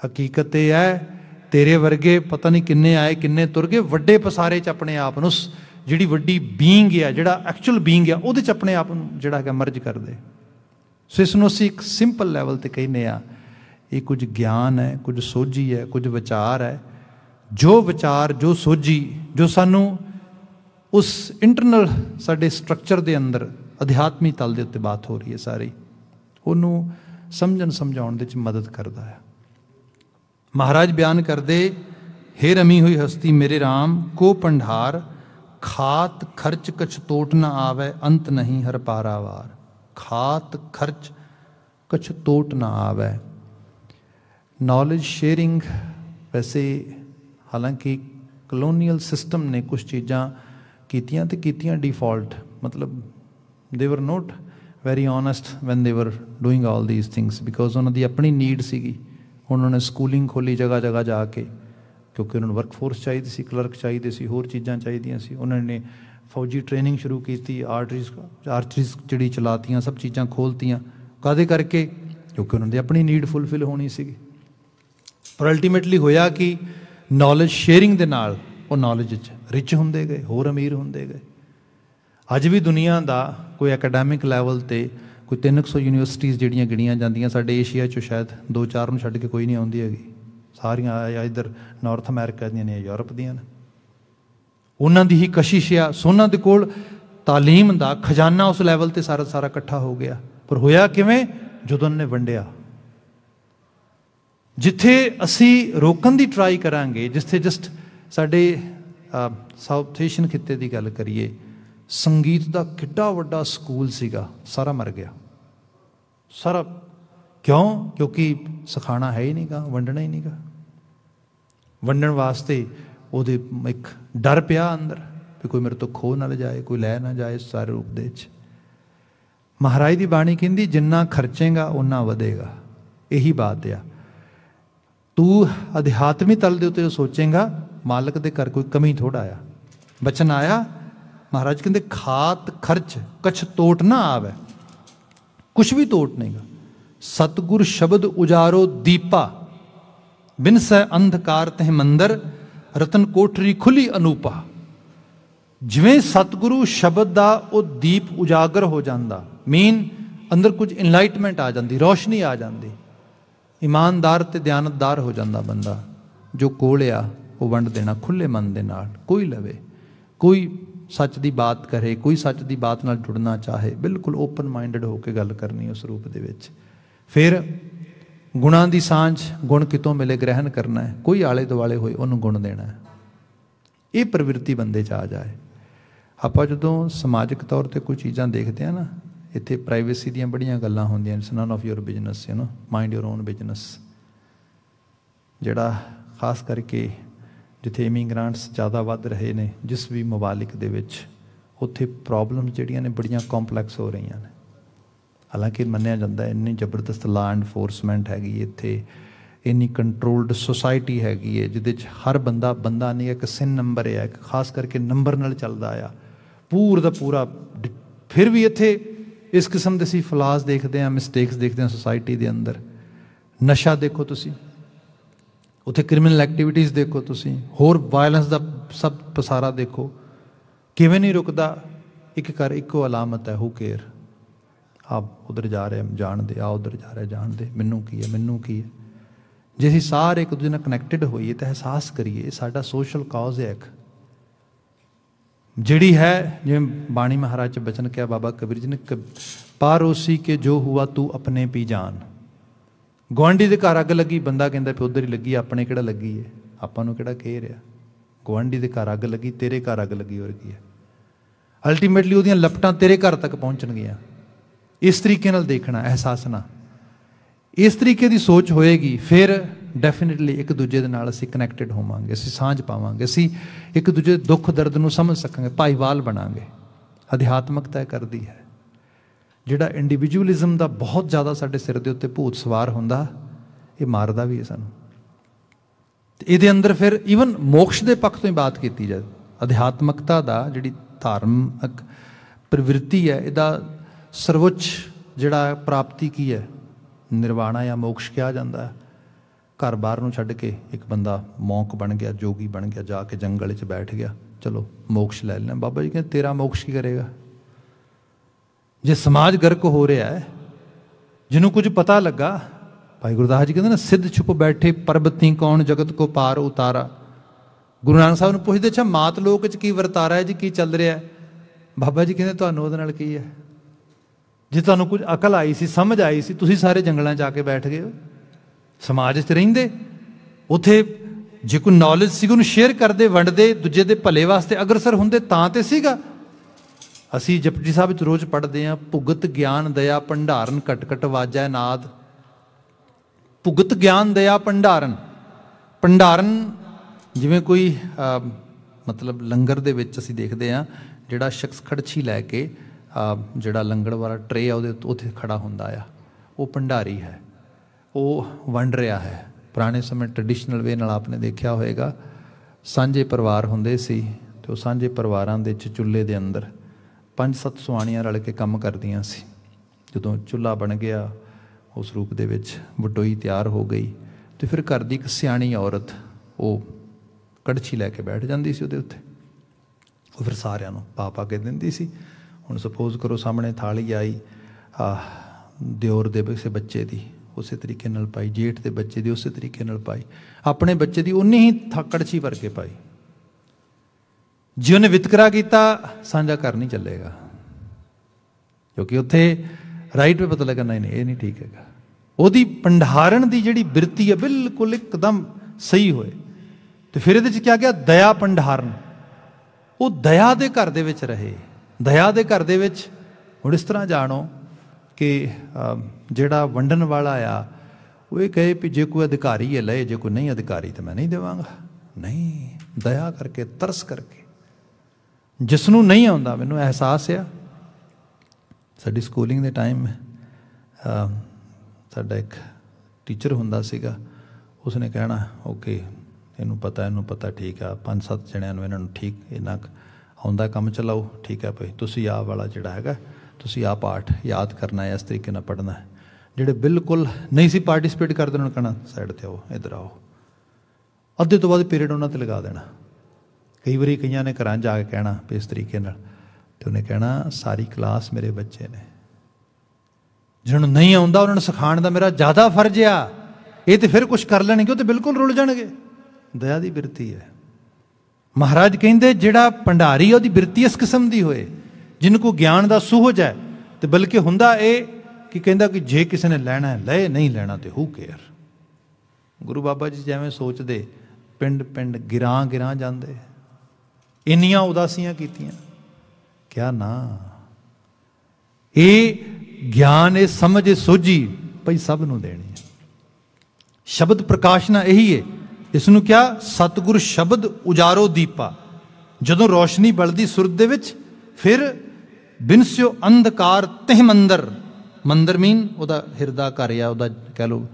ਹਕੀਕਤ ਇਹ ਹੈ ਤੇਰੇ ਵਰਗੇ ਪਤਾ ਨਹੀਂ ਕਿੰਨੇ ਆਏ ਕਿੰਨੇ ਤੁਰ ਗਏ ਵੱਡੇ ਪਸਾਰੇ 'ਚ ਆਪਣੇ ਆਪ ਨੂੰ ਜਿਹੜੀ ਵੱਡੀ ਬੀਇੰਗ ਹੈ ਜਿਹੜਾ ਐਕਚੁਅਲ ਬੀਇੰਗ ਹੈ ਉਹਦੇ 'ਚ ਆਪਣੇ ਆਪ ਨੂੰ ਜਿਹੜਾ ਹੈਗਾ ਮਰਜ ਕਰਦੇ ਸੋ ਇਸ ਨੂੰ ਅਸੀਂ ਇੱਕ ਸਿੰਪਲ ਲੈਵਲ ਤੇ ਕਹਿੰਦੇ ਆ ਇਹ ਕੁਝ ਗਿਆਨ ਹੈ ਕੁਝ ਸੋਝੀ ਹੈ ਕੁਝ ਵਿਚਾਰ ਹੈ ਜੋ ਵਿਚਾਰ ਜੋ ਸੋਝੀ ਜੋ ਸਾਨੂੰ ਉਸ ਇੰਟਰਨਲ ਸਾਡੇ ਸਟਰਕਚਰ ਦੇ ਅੰਦਰ ਅਧਿਆਤਮੀ ਤਲ ਦੇ ਉੱਤੇ ਬਾਤ ਹੋ ਰਹੀ ਹੈ ਸਾਰੀ ਉਹਨੂੰ ਸਮਝਣ ਸਮਝਾਉਣ ਦੇ ਵਿੱਚ ਮਦਦ ਕਰਦਾ ਹੈ ਮਹਾਰਾਜ ਬਿਆਨ ਕਰਦੇ हे ਰਮੀ ਹੋਈ ਹਸਤੀ ਮੇਰੇ RAM ਕੋ ਪੰਡਾਰ ਖਾਤ ਖਰਚ ਕਛ ਤੋਟ ਨਾ ਆਵੇ ਅੰਤ ਨਹੀਂ ਹਰ ਪਾਰਾਵਾਰ ਖਾਤ ਖਰਚ ਕਛ ਤੋਟ ਨਾ ਆਵੇ ਨੌਲੇਜ ਸ਼ੇਅਰਿੰਗ ਵੈਸੇ ਹਾਲਾਂਕਿ ਕਲੋਨੀਅਲ ਸਿਸਟਮ ਨੇ ਕੁਝ ਚੀਜ਼ਾਂ ਕੀਤੀਆਂ ਤੇ ਕੀਤੀਆਂ ਡਿਫਾਲਟ ਮਤਲਬ ਦੇ ਵਰ note very honest when they were doing all these things because ਉਹਨਾਂ ਦੀ ਆਪਣੀ ਨੀਡ ਸੀਗੀ ਉਹਨਾਂ ਨੇ ਸਕੂਲਿੰਗ ਖੋਲੀ ਜਗਾ ਜਗਾ ਜਾ ਕੇ ਕਿਉਂਕਿ ਉਹਨਾਂ ਨੂੰ ਵਰਕਫੋਰਸ ਚਾਹੀਦੀ ਸੀ ਕਲਰਕ ਚਾਹੀਦੇ ਸੀ ਹੋਰ ਚੀਜ਼ਾਂ ਚਾਹੀਦੀਆਂ ਸੀ ਉਹਨਾਂ ਨੇ ਫੌਜੀ ਟ੍ਰੇਨਿੰਗ ਸ਼ੁਰੂ ਕੀਤੀ ਆਰਟਰੀਜ਼ ਆਰਟਰੀਜ਼ ਜਿਹੜੀ ਚਲਾਤੀਆਂ ਸਭ ਚੀਜ਼ਾਂ ਖੋਲਤੀਆਂ ਕਾਦੇ ਕਰਕੇ ਕਿਉਂਕਿ ਉਹਨਾਂ ਦੀ ਆਪਣੀ ਨੀਡ ਫੁੱਲਫਿਲ ਹੋਣੀ ਸੀ ਪਰ ਅਲਟੀਮੇਟਲੀ ਹੋਇਆ ਕਿ ਨੌਲੇਜ ਸ਼ੇਅਰਿੰਗ ਦੇ ਨਾਲ ਉਹ ਨੌਲੇਜ ਚ ਰਿਚ ਹੁੰਦੇ ਗਏ ਹੋਰ ਅਮੀਰ ਹੁੰਦੇ ਗਏ ਅੱਜ ਵੀ ਦੁਨੀਆ ਦਾ ਕੋਈ ਅਕੈਡੈਮਿਕ ਲੈਵਲ ਤੇ ਕੋਈ 300 ਯੂਨੀਵਰਸਿਟੀਆਂ ਜਿਹੜੀਆਂ ਗਿਣੀਆਂ ਜਾਂਦੀਆਂ ਸਾਡੇ ਏਸ਼ੀਆ 'ਚ ਸ਼ਾਇਦ 2-4 ਨੂੰ ਛੱਡ ਕੇ ਕੋਈ ਨਹੀਂ ਆਉਂਦੀ ਹੈਗੀ ਸਾਰੀਆਂ ਆ ਇਧਰ ਨਾਰਥ ਅਮਰੀਕਾ ਦੀਆਂ ਨੇ ਯੂਰਪ ਦੀਆਂ ਨੇ ਉਹਨਾਂ ਦੀ ਹੀ ਕਸ਼ਿਸ਼ ਆ ਸੋਨਾ ਦੇ ਕੋਲ تعلیم ਦਾ ਖਜ਼ਾਨਾ ਉਸ ਲੈਵਲ ਤੇ ਸਾਰਾ ਸਾਰਾ ਇਕੱਠਾ ਹੋ ਗਿਆ ਪਰ ਹੋਇਆ ਕਿਵੇਂ ਜਦੋਂ ਨੇ ਵੰਡਿਆ ਜਿੱਥੇ ਅਸੀਂ ਰੋਕਣ ਦੀ ਟਰਾਈ ਕਰਾਂਗੇ ਜਿੱਥੇ ਜਸਟ ਸਾਡੇ ਸਾਊਥ ਏਸ਼ੀਅਨ ਖਿੱਤੇ ਦੀ ਗੱਲ ਕਰੀਏ ਸੰਗੀਤ ਦਾ ਕਿੱਡਾ ਵੱਡਾ ਸਕੂਲ ਸੀਗਾ ਸਾਰਾ ਮਰ ਗਿਆ ਸਾਰਾ ਕਿਉਂ ਕਿਉਂਕਿ ਸਿਖਾਣਾ ਹੈ ਹੀ ਨਹੀਂਗਾ ਵੰਡਣਾ ਹੀ ਨਹੀਂਗਾ ਵੰਡਣ ਵਾਸਤੇ ਉਹਦੇ ਇੱਕ ਡਰ ਪਿਆ ਅੰਦਰ ਕਿ ਕੋਈ ਮੇਰੇ ਤੋਂ ਖੋ ਨਾ ਜਾਏ ਕੋਈ ਲੈ ਨਾ ਜਾਏ ਸਾਰੇ ਰੂਪ ਦੇ ਵਿੱਚ ਮਹਾਰਾਜ ਦੀ ਬਾਣੀ ਕਹਿੰਦੀ ਜਿੰਨਾ ਖਰਚੇਗਾ ਉਹਨਾਂ ਵਧੇਗਾ ਇਹੀ ਬਾਤ ਆ ਤੂੰ ਅਧਿਆਤਮਿਕ ਤਲ ਦੇ ਉੱਤੇ ਸੋਚੇਗਾ ਮਾਲਕ ਦੇ ਘਰ ਕੋਈ ਕਮੀ ਥੋੜਾ ਆ ਬਚਨ ਆਇਆ ਮਹਾਰਾਜ ਕਹਿੰਦੇ ਖਾਤ ਖਰਚ ਕਛ ਤੋਟ ਨਾ ਆਵੇ ਕੁਛ ਵੀ ਤੋਟ ਨਹੀਂਗਾ ਸਤਗੁਰ ਸ਼ਬਦ ਉਜਾਰੋ ਦੀਪਾ ਬਿਨ ਅੰਧਕਾਰ ਤਹ ਮੰਦਰ ਰਤਨ ਕੋਠਰੀ ਖੁਲੀ ਅਨੂਪਾ ਜਿਵੇਂ ਸਤਗੁਰੂ ਸ਼ਬਦ ਦਾ ਉਹ ਦੀਪ ਉਜਾਗਰ ਹੋ ਜਾਂਦਾ ਮੀਨ ਅੰਦਰ ਕੁਝ ਇਨਲਾਈਟਮੈਂਟ ਆ ਜਾਂਦੀ ਰੋਸ਼ਨੀ ਆ ਜਾਂਦੀ ਇਮਾਨਦਾਰ ਤੇ ਧਿਆਨਤਦਾਰ ਹੋ ਜਾਂਦਾ ਬੰਦਾ ਜੋ ਕੋਲਿਆ ਉਹ ਵੰਡ ਦੇਣਾ ਖੁੱਲੇ ਮਨ ਦੇ ਨਾਲ ਕੋਈ ਲਵੇ ਕੋਈ ਸੱਚ ਦੀ ਬਾਤ ਕਰੇ ਕੋਈ ਸੱਚ ਦੀ ਬਾਤ ਨਾਲ ਜੁੜਨਾ ਚਾਹੇ ਬਿਲਕੁਲ ਓਪਨ ਮਾਈਂਡਡ ਹੋ ਕੇ ਗੱਲ ਕਰਨੀ ਉਸ ਰੂਪ ਦੇ ਵਿੱਚ ਫਿਰ ਗੁਣਾਂ ਦੀ ਸਾਂਝ ਗੁਣ ਕਿਤੋਂ ਮਿਲੇ ਗ੍ਰਹਿਣ ਕਰਨਾ ਹੈ ਕੋਈ ਆਲੇ ਦੁਆਲੇ ਹੋਏ ਉਹਨੂੰ ਗੁਣ ਦੇਣਾ ਹੈ ਇਹ ਪ੍ਰਵਿਰਤੀ ਬੰਦੇ 'ਚ ਆ ਜਾਏ ਆਪਾਂ ਜਦੋਂ ਸਮਾਜਿਕ ਤੌਰ ਤੇ ਕੋਈ ਚੀਜ਼ਾਂ ਦੇਖਦੇ ਆ ਨਾ ਇੱਥੇ ਪ੍ਰਾਈਵੇਸੀ ਦੀਆਂ ਬੜੀਆਂ ਗੱਲਾਂ ਹੁੰਦੀਆਂ ਨੇ ਸਨਨ of your business you know mind your own business ਜਿਹੜਾ ਖਾਸ ਕਰਕੇ ਜਿੱਥੇ ਇਮੀਗ੍ਰੈਂਟਸ ਜ਼ਿਆਦਾ ਵੱਧ ਰਹੇ ਨੇ ਜਿਸ ਵੀ ਮਵਾਲਿਕ ਦੇ ਵਿੱਚ ਉੱਥੇ ਪ੍ਰੋਬਲਮ ਜਿਹੜੀਆਂ ਨੇ ਬੜੀਆਂ ਕੰਪਲੈਕਸ ਹੋ ਰਹੀਆਂ ਨੇ ਹਾਲਾਂਕਿ ਮੰਨਿਆ ਜਾਂਦਾ ਇੰਨੀ ਜ਼ਬਰਦਸਤ ਲਾ ਐਨਫੋਰਸਮੈਂਟ ਹੈਗੀ ਇੱਥੇ ਇੰਨੀ ਕੰਟਰੋਲਡ ਸੋਸਾਇਟੀ ਹੈਗੀ ਹੈ ਜਿਹਦੇ ਵਿੱਚ ਹਰ ਬੰਦਾ ਬੰਦਾ ਨਹੀਂ ਇੱਕ ਸਿਨ ਨੰਬਰ ਹੈ ਇੱਕ ਖਾਸ ਕਰਕੇ ਨੰਬਰ ਨਾਲ ਚੱਲਦਾ ਆ ਪੂਰ ਦਾ ਪੂਰਾ ਫਿਰ ਵੀ ਇੱਥੇ ਇਸ ਕਿਸਮ ਦੇ ਸੀ ਫਲਾਸ ਦੇਖਦੇ ਆ ਮਿਸਟੇਕਸ ਦੇਖਦੇ ਆ ਸੋਸਾਇਟੀ ਦੇ ਅੰਦਰ ਨਸ਼ਾ ਦੇਖੋ ਤੁਸੀਂ ਉੱਥੇ ਕ੍ਰਿਮੀਨਲ ਐਕਟੀਵਿਟੀਜ਼ ਦੇਖੋ ਤੁਸੀਂ ਹੋਰ ਵਾਇਲੈਂਸ ਦਾ ਸਭ ਪਸਾਰਾ ਦੇਖੋ ਕਿਵੇਂ ਨਹੀਂ ਰੁਕਦਾ ਇੱਕ ਕਰ ਇੱਕੋ ਅਲਾਮਤ ਹੈ ਹੂ ਕੇਅਰ ਆਪ ਉਧਰ ਜਾ ਰਹੇ ਜਾਣਦੇ ਆ ਉਧਰ ਜਾ ਰਹੇ ਜਾਣਦੇ ਮੈਨੂੰ ਕੀ ਹੈ ਮੈਨੂੰ ਕੀ ਹੈ ਜੇ ਅਸੀਂ ਸਾਰੇ ਇੱਕ ਦੂਜੇ ਨਾਲ ਕਨੈਕਟਡ ਹੋਈਏ ਤਾਂ ਅਹਿਸਾਸ ਕਰੀਏ ਸਾਡਾ ਸੋਸ਼ਲ ਕਾਜ਼ ਹੈ ਇੱਕ ਜਿਹੜੀ ਹੈ ਜਿਵੇਂ ਬਾਣੀ ਮਹਾਰਾਜ ਚ ਬਚਨ ਕਿਹਾ ਬਾਬਾ ਕਬੀਰ ਜੀ ਨੇ ਪਾਰੋਸੀ ਕੇ ਜੋ ਹੁਆ ਤੂੰ ਆਪਣੇ ਪੀ ਜਾਨ ਗਵਾਂਢੀ ਦੇ ਘਰ ਅੱਗ ਲੱਗੀ ਬੰਦਾ ਕਹਿੰਦਾ ਵੀ ਉਧਰ ਹੀ ਲੱਗੀ ਆਪਣੇ ਕਿਹੜਾ ਲੱਗੀ ਹੈ ਆਪਾਂ ਨੂੰ ਕਿਹੜਾ ਕਹਿ ਰਿਹਾ ਗਵਾਂਢੀ ਦੇ ਘਰ ਅੱਗ ਲੱਗੀ ਤੇਰੇ ਘਰ ਅੱਗ ਲੱਗੀ ਹੋਰ ਕੀ ਹੈ ਅਲਟੀਮੇਟਲੀ ਉਹਦੀਆਂ ਲਪਟਾਂ ਤੇਰੇ ਘਰ ਤੱਕ ਪਹੁੰਚਣਗੀਆਂ ਇਸ ਤਰੀਕੇ ਨਾਲ ਦੇਖਣਾ ਅਹਿਸਾਸਨਾ ਇਸ ਤਰੀਕੇ ਦੀ ਸੋਚ ਹੋਏਗੀ ਫਿਰ ਡੈਫੀਨਿਟਲੀ ਇੱਕ ਦੂਜੇ ਦੇ ਨਾਲ ਅਸੀਂ ਕਨੈਕਟਡ ਹੋਵਾਂਗੇ ਅਸੀਂ ਸਾਂਝ ਪਾਵਾਂਗੇ ਅਸੀਂ ਇੱਕ ਦੂਜੇ ਦੇ ਦੁੱਖ ਦਰਦ ਨੂੰ ਸਮਝ ਸਕਾਂਗੇ ਭਾਈਵਾਲ ਬਣਾਂਗੇ ਅਧਿਆਤਮਕਤਾ ਕਰਦੀ ਹੈ ਜਿਹੜਾ ਇੰਡੀਵਿਜੂਅਲਿਜ਼ਮ ਦਾ ਬਹੁਤ ਜ਼ਿਆਦਾ ਸਾਡੇ ਸਿਰ ਦੇ ਉੱਤੇ ਭੂਤ ਸਵਾਰ ਹੁੰਦਾ ਇਹ ਮਾਰਦਾ ਵੀ ਹੈ ਸਾਨੂੰ ਤੇ ਇਹਦੇ ਅੰਦਰ ਫਿਰ ਈਵਨ ਮੋਕਸ਼ ਦੇ ਪੱਖ ਤੋਂ ਹੀ ਬਾਤ ਕੀਤੀ ਜਾ ਅਧਿਆਤਮਕਤਾ ਦਾ ਜਿਹੜੀ ਧਾਰਮਿਕ ਪ੍ਰਵਿਰਤੀ ਹੈ ਇਹਦਾ ਸਰਵਉੱਚ ਜਿਹੜਾ ਪ੍ਰਾਪਤੀ ਕੀ ਹੈ ਨਿਰਵਾਣਾ ਜਾਂ ਮੋਕਸ਼ ਕਿਹਾ ਜਾਂਦਾ ਹੈ ਘਰ ਬਾਰ ਨੂੰ ਛੱਡ ਕੇ ਇੱਕ ਬੰਦਾ ਮੌਂਕ ਬਣ ਗਿਆ ਜੋਗੀ ਬਣ ਗਿਆ ਜਾ ਕੇ ਜੰਗਲ 'ਚ ਬੈਠ ਗਿਆ ਚਲੋ ਮੋਕਸ਼ ਲੈ ਲੈਣਾ ਬਾਬਾ ਜੀ ਕਹਿੰਦੇ ਤੇਰਾ ਮੋਕਸ਼ ਕੀ ਕਰੇਗਾ ਜੇ ਸਮਾਜ ਗਰਕ ਹੋ ਰਿਹਾ ਹੈ ਜਿਹਨੂੰ ਕੁਝ ਪਤਾ ਲੱਗਾ ਭਾਈ ਗੁਰਦਾਸ ਜੀ ਕਹਿੰਦੇ ਨਾ ਸਿੱਧ ਛੁਪ ਬੈਠੇ ਪਰਬਤੀ ਕੌਣ ਜਗਤ ਕੋ ਪਾਰ ਉਤਾਰਾ ਗੁਰੂ ਨਾਨਕ ਸਾਹਿਬ ਨੂੰ ਪੁੱਛਦੇ ਅੱਛਾ ਮਾਤ ਲੋਕ ਚ ਕੀ ਵਰਤਾਰਾ ਹੈ ਜੀ ਕੀ ਚੱਲ ਰਿਹਾ ਹੈ ਬਾਬਾ ਜੀ ਕਹਿੰਦੇ ਤੁਹਾਨੂੰ ਉਹਦੇ ਨਾਲ ਕੀ ਹੈ ਜੇ ਤੁਹਾਨੂੰ ਕੁਝ ਅਕਲ ਆਈ ਸੀ ਸਮਝ ਆਈ ਸੀ ਤੁਸੀਂ ਸਾਰੇ ਜੰਗਲਾਂ 'ਚ ਕੇ ਬੈਠ ਗਏ ਹੋ ਸਮਾਜ 'ਚ ਰਹਿੰਦੇ ਉਥੇ ਜੇ ਕੋਈ ਨੌਲੇਜ ਸੀ ਉਹਨੂੰ ਸ਼ੇਅਰ ਕਰਦੇ ਵੰਡਦੇ ਦੂਜੇ ਦੇ ਭਲੇ ਵਾਸਤੇ ਅਗਰਸਰ ਹੁੰਦੇ ਤਾਂ ਤੇ ਸੀਗਾ ਅਸੀਂ ਜਪਜੀ ਸਾਹਿਬ ਵਿੱਚ ਰੋਜ਼ ਪੜ੍ਹਦੇ ਆ ਭੁਗਤ ਗਿਆਨ ਦਇਆ ਭੰਡਾਰਨ ਕਟਕਟ ਵਾਜੈ ਨਾਦ ਭੁਗਤ ਗਿਆਨ ਦਇਆ ਭੰਡਾਰਨ ਭੰਡਾਰਨ ਜਿਵੇਂ ਕੋਈ ਮਤਲਬ ਲੰਗਰ ਦੇ ਵਿੱਚ ਅਸੀਂ ਦੇਖਦੇ ਆ ਜਿਹੜਾ ਸ਼ਖਸ ਖੜਛੀ ਲੈ ਕੇ ਜਿਹੜਾ ਲੰਗੜ ਵਾਲਾ ਟਰੇ ਆ ਉਹਦੇ ਉੱਥੇ ਖੜਾ ਹੁੰਦਾ ਆ ਉਹ ਭੰਡਾਰੀ ਹੈ ਉਹ ਵੰਡ ਰਿਹਾ ਹੈ ਪੁਰਾਣੇ ਸਮੇਂ ਟ੍ਰੈਡੀਸ਼ਨਲ ਵੇ ਨਾਲ ਆਪਨੇ ਦੇਖਿਆ ਹੋਵੇਗਾ ਸਾਂਝੇ ਪਰਿਵਾਰ ਹੁੰਦੇ ਸੀ ਤੇ ਉਹ ਸਾਂਝੇ ਪਰਿਵਾਰਾਂ ਦੇ ਚੁੱਲ੍ਹੇ ਦੇ ਅੰਦਰ ਪੰਜ ਸੱਤ ਸੁਆਣੀਆਂ ਰਲ ਕੇ ਕੰਮ ਕਰਦੀਆਂ ਸੀ ਜਦੋਂ ਚੁੱਲਾ ਬਣ ਗਿਆ ਉਸ ਰੂਪ ਦੇ ਵਿੱਚ ਵਟੋਈ ਤਿਆਰ ਹੋ ਗਈ ਤੇ ਫਿਰ ਘਰ ਦੀ ਇੱਕ ਸਿਆਣੀ ਔਰਤ ਉਹ ਕੜਛੀ ਲੈ ਕੇ ਬੈਠ ਜਾਂਦੀ ਸੀ ਉਹਦੇ ਉੱਤੇ ਉਹ ਫਿਰ ਸਾਰਿਆਂ ਨੂੰ ਪਾ ਪਾ ਕੇ ਦਿੰਦੀ ਸੀ ਹੁਣ ਸਪੋਜ਼ ਕਰੋ ਸਾਹਮਣੇ ਥਾਲੀ ਆਈ ਆ ਦਿਓਰ ਦੇ ਕਿਸੇ ਬੱਚੇ ਦੀ ਉਸੇ ਤਰੀਕੇ ਨਾਲ ਪਾਈ ਜੇਠ ਦੇ ਬੱਚੇ ਦੀ ਉਸੇ ਤਰੀਕੇ ਨਾਲ ਪਾਈ ਆਪਣੇ ਬੱਚੇ ਦੀ ਉਨੀ ਹੀ ਥਾਕੜਛੀ ਵਰਗੇ ਪਾਈ ਜਿਉਂ ਵਿਤਕਰਾ ਕੀਤਾ ਸਾਂਝਾ ਕਰ ਨਹੀਂ ਚੱਲੇਗਾ ਕਿਉਂਕਿ ਉੱਥੇ ਰਾਈਟ ਵੇ ਪਤਾ ਲੱਗਣਾ ਨਹੀਂ ਇਹ ਨਹੀਂ ਠੀਕ ਹੈਗਾ ਉਹਦੀ ਪੰਡਾਰਣ ਦੀ ਜਿਹੜੀ ਬਿਰਤੀ ਹੈ ਬਿਲਕੁਲ ਇੱਕਦਮ ਸਹੀ ਹੋਏ ਤੇ ਫਿਰ ਇਹਦੇ ਚ ਕਿਹਾ ਗਿਆ ਦਇਆ ਪੰਡਾਰਣ ਉਹ ਦਇਆ ਦੇ ਘਰ ਦੇ ਵਿੱਚ ਰਹੇ ਦਇਆ ਦੇ ਘਰ ਦੇ ਵਿੱਚ ਹੁਣ ਇਸ ਤਰ੍ਹਾਂ ਜਾਣੋ ਕਿ ਜਿਹੜਾ ਵੰਡਣ ਵਾਲਾ ਆ ਉਹ ਇਹ ਕਹੇ ਵੀ ਜੇ ਕੋਈ ਅਧਿਕਾਰੀ ਹੈ ਲਏ ਜੇ ਕੋਈ ਨਹੀਂ ਅਧਿਕਾਰੀ ਤਾਂ ਮੈਂ ਨਹੀਂ ਦੇਵਾਂਗਾ ਨਹੀਂ ਦਇਆ ਕਰਕੇ ਤਰਸ ਕਰਕੇ ਜਿਸ ਨੂੰ ਨਹੀਂ ਆਉਂਦਾ ਮੈਨੂੰ ਅਹਿਸਾਸ ਆ ਸਾਡੀ ਸਕੂਲਿੰਗ ਦੇ ਟਾਈਮ ਅ ਸਾਡਾ ਇੱਕ ਟੀਚਰ ਹੁੰਦਾ ਸੀਗਾ ਉਸਨੇ ਕਹਿਣਾ ਓਕੇ ਇਹਨੂੰ ਪਤਾ ਇਹਨੂੰ ਪਤਾ ਠੀਕ ਆ ਪੰਜ ਸੱਤ ਜਣਿਆਂ ਨੂੰ ਇਹਨਾਂ ਨੂੰ ਠੀਕ ਇਹਨਾਂ ਆਉਂਦਾ ਕੰਮ ਚਲਾਓ ਠੀਕ ਆ ਭਈ ਤੁਸੀਂ ਆਹ ਵਾਲਾ ਜਿਹੜਾ ਹੈਗਾ ਤੁਸੀਂ ਆਹ ਪਾਠ ਯਾਦ ਕਰਨਾ ਹੈ ਇਸ ਤਰੀਕੇ ਨਾਲ ਪੜ੍ਹਨਾ ਹੈ ਜਿਹੜੇ ਬਿਲਕੁਲ ਨਹੀਂ ਸੀ ਪਾਰਟਿਸਿਪੇਟ ਕਰਦੇ ਉਹਨਾਂ ਨੂੰ ਕਹਣਾ ਸਾਈਡ ਤੇ ਆਓ ਇੱਧਰ ਆਓ ਅੱਧੇ ਤੋਂ ਬਾਅਦ ਪੀਰੀਅਡ ਉਹਨਾਂ ਤੇ ਲਗਾ ਦੇਣਾ ਕਈ ਵਾਰੀ ਕਈਆਂ ਨੇ ਘਰਾਂ ਜਾ ਕੇ ਕਹਿਣਾ ਇਸ ਤਰੀਕੇ ਨਾਲ ਤੇ ਉਹਨੇ ਕਹਿਣਾ ਸਾਰੀ ਕਲਾਸ ਮੇਰੇ ਬੱਚੇ ਨੇ ਜਿਹਨਾਂ ਨੂੰ ਨਹੀਂ ਆਉਂਦਾ ਉਹਨਾਂ ਨੂੰ ਸਿਖਾਉਣ ਦਾ ਮੇਰਾ ਜ਼ਿਆਦਾ ਫਰਜ਼ ਆ ਇਹ ਤੇ ਫਿਰ ਕੁਝ ਕਰ ਲੈਣਗੇ ਉਹ ਤੇ ਬਿਲਕੁਲ ਰੁੱਲ ਜਾਣਗੇ ਦਇਆ ਦੀ ਬਿਰਤੀ ਹੈ ਮਹਾਰਾਜ ਕਹਿੰਦੇ ਜਿਹੜਾ ਭੰਡਾਰੀ ਉਹਦੀ ਬਿਰਤੀ ਇਸ ਕਿਸਮ ਦੀ ਹੋਏ ਜਿਨ ਕੋ ਗਿਆਨ ਦਾ ਸੂਹਜ ਹੈ ਤੇ ਬਲਕਿ ਹੁੰਦਾ ਇਹ ਕਿ ਕਹਿੰਦਾ ਕਿ ਜੇ ਕਿਸੇ ਨੇ ਲੈਣਾ ਹੈ ਲੈ ਨਹੀਂ ਲੈਣਾ ਤੇ ਹੂ ਕੇਅਰ ਗੁਰੂ ਬਾਬਾ ਜੀ ਜਿਵੇਂ ਸੋਚਦੇ ਪਿੰਡ ਪਿੰਡ ਗਿਰਾਂ ਗਿਰਾਂ ਜਾਂਦੇ ਇੰਨੀਆਂ ਉਦਾਸੀਆਂ ਕੀਤੀਆਂ ਕਿਆ ਨਾ ਇਹ ਗਿਆਨ ਇਹ ਸਮਝ ਇਹ ਸੋਝੀ ਭਈ ਸਭ ਨੂੰ ਦੇਣੀ ਹੈ ਸ਼ਬਦ ਪ੍ਰਕਾਸ਼ਨਾ ਇਹੀ ਹੈ ਇਸ ਨੂੰ ਕਿਹਾ ਸਤਗੁਰ ਸ਼ਬਦ ਉਜਾਰੋ ਦੀਪਾ ਜਦੋਂ ਰੋਸ਼ਨੀ ਬਲਦੀ ਸੁਰਤ ਦੇ ਵਿੱਚ ਫਿਰ ਬਿਨਸਿਓ ਅੰਧਕਾਰ ਤਹਿ ਮੰਦਰ ਮੰਦਰ ਮੀਨ ਉਹਦਾ ਹਿਰਦਾ ਘਰ ਆ ਉਹਦਾ ਕਹਿ ਲੋ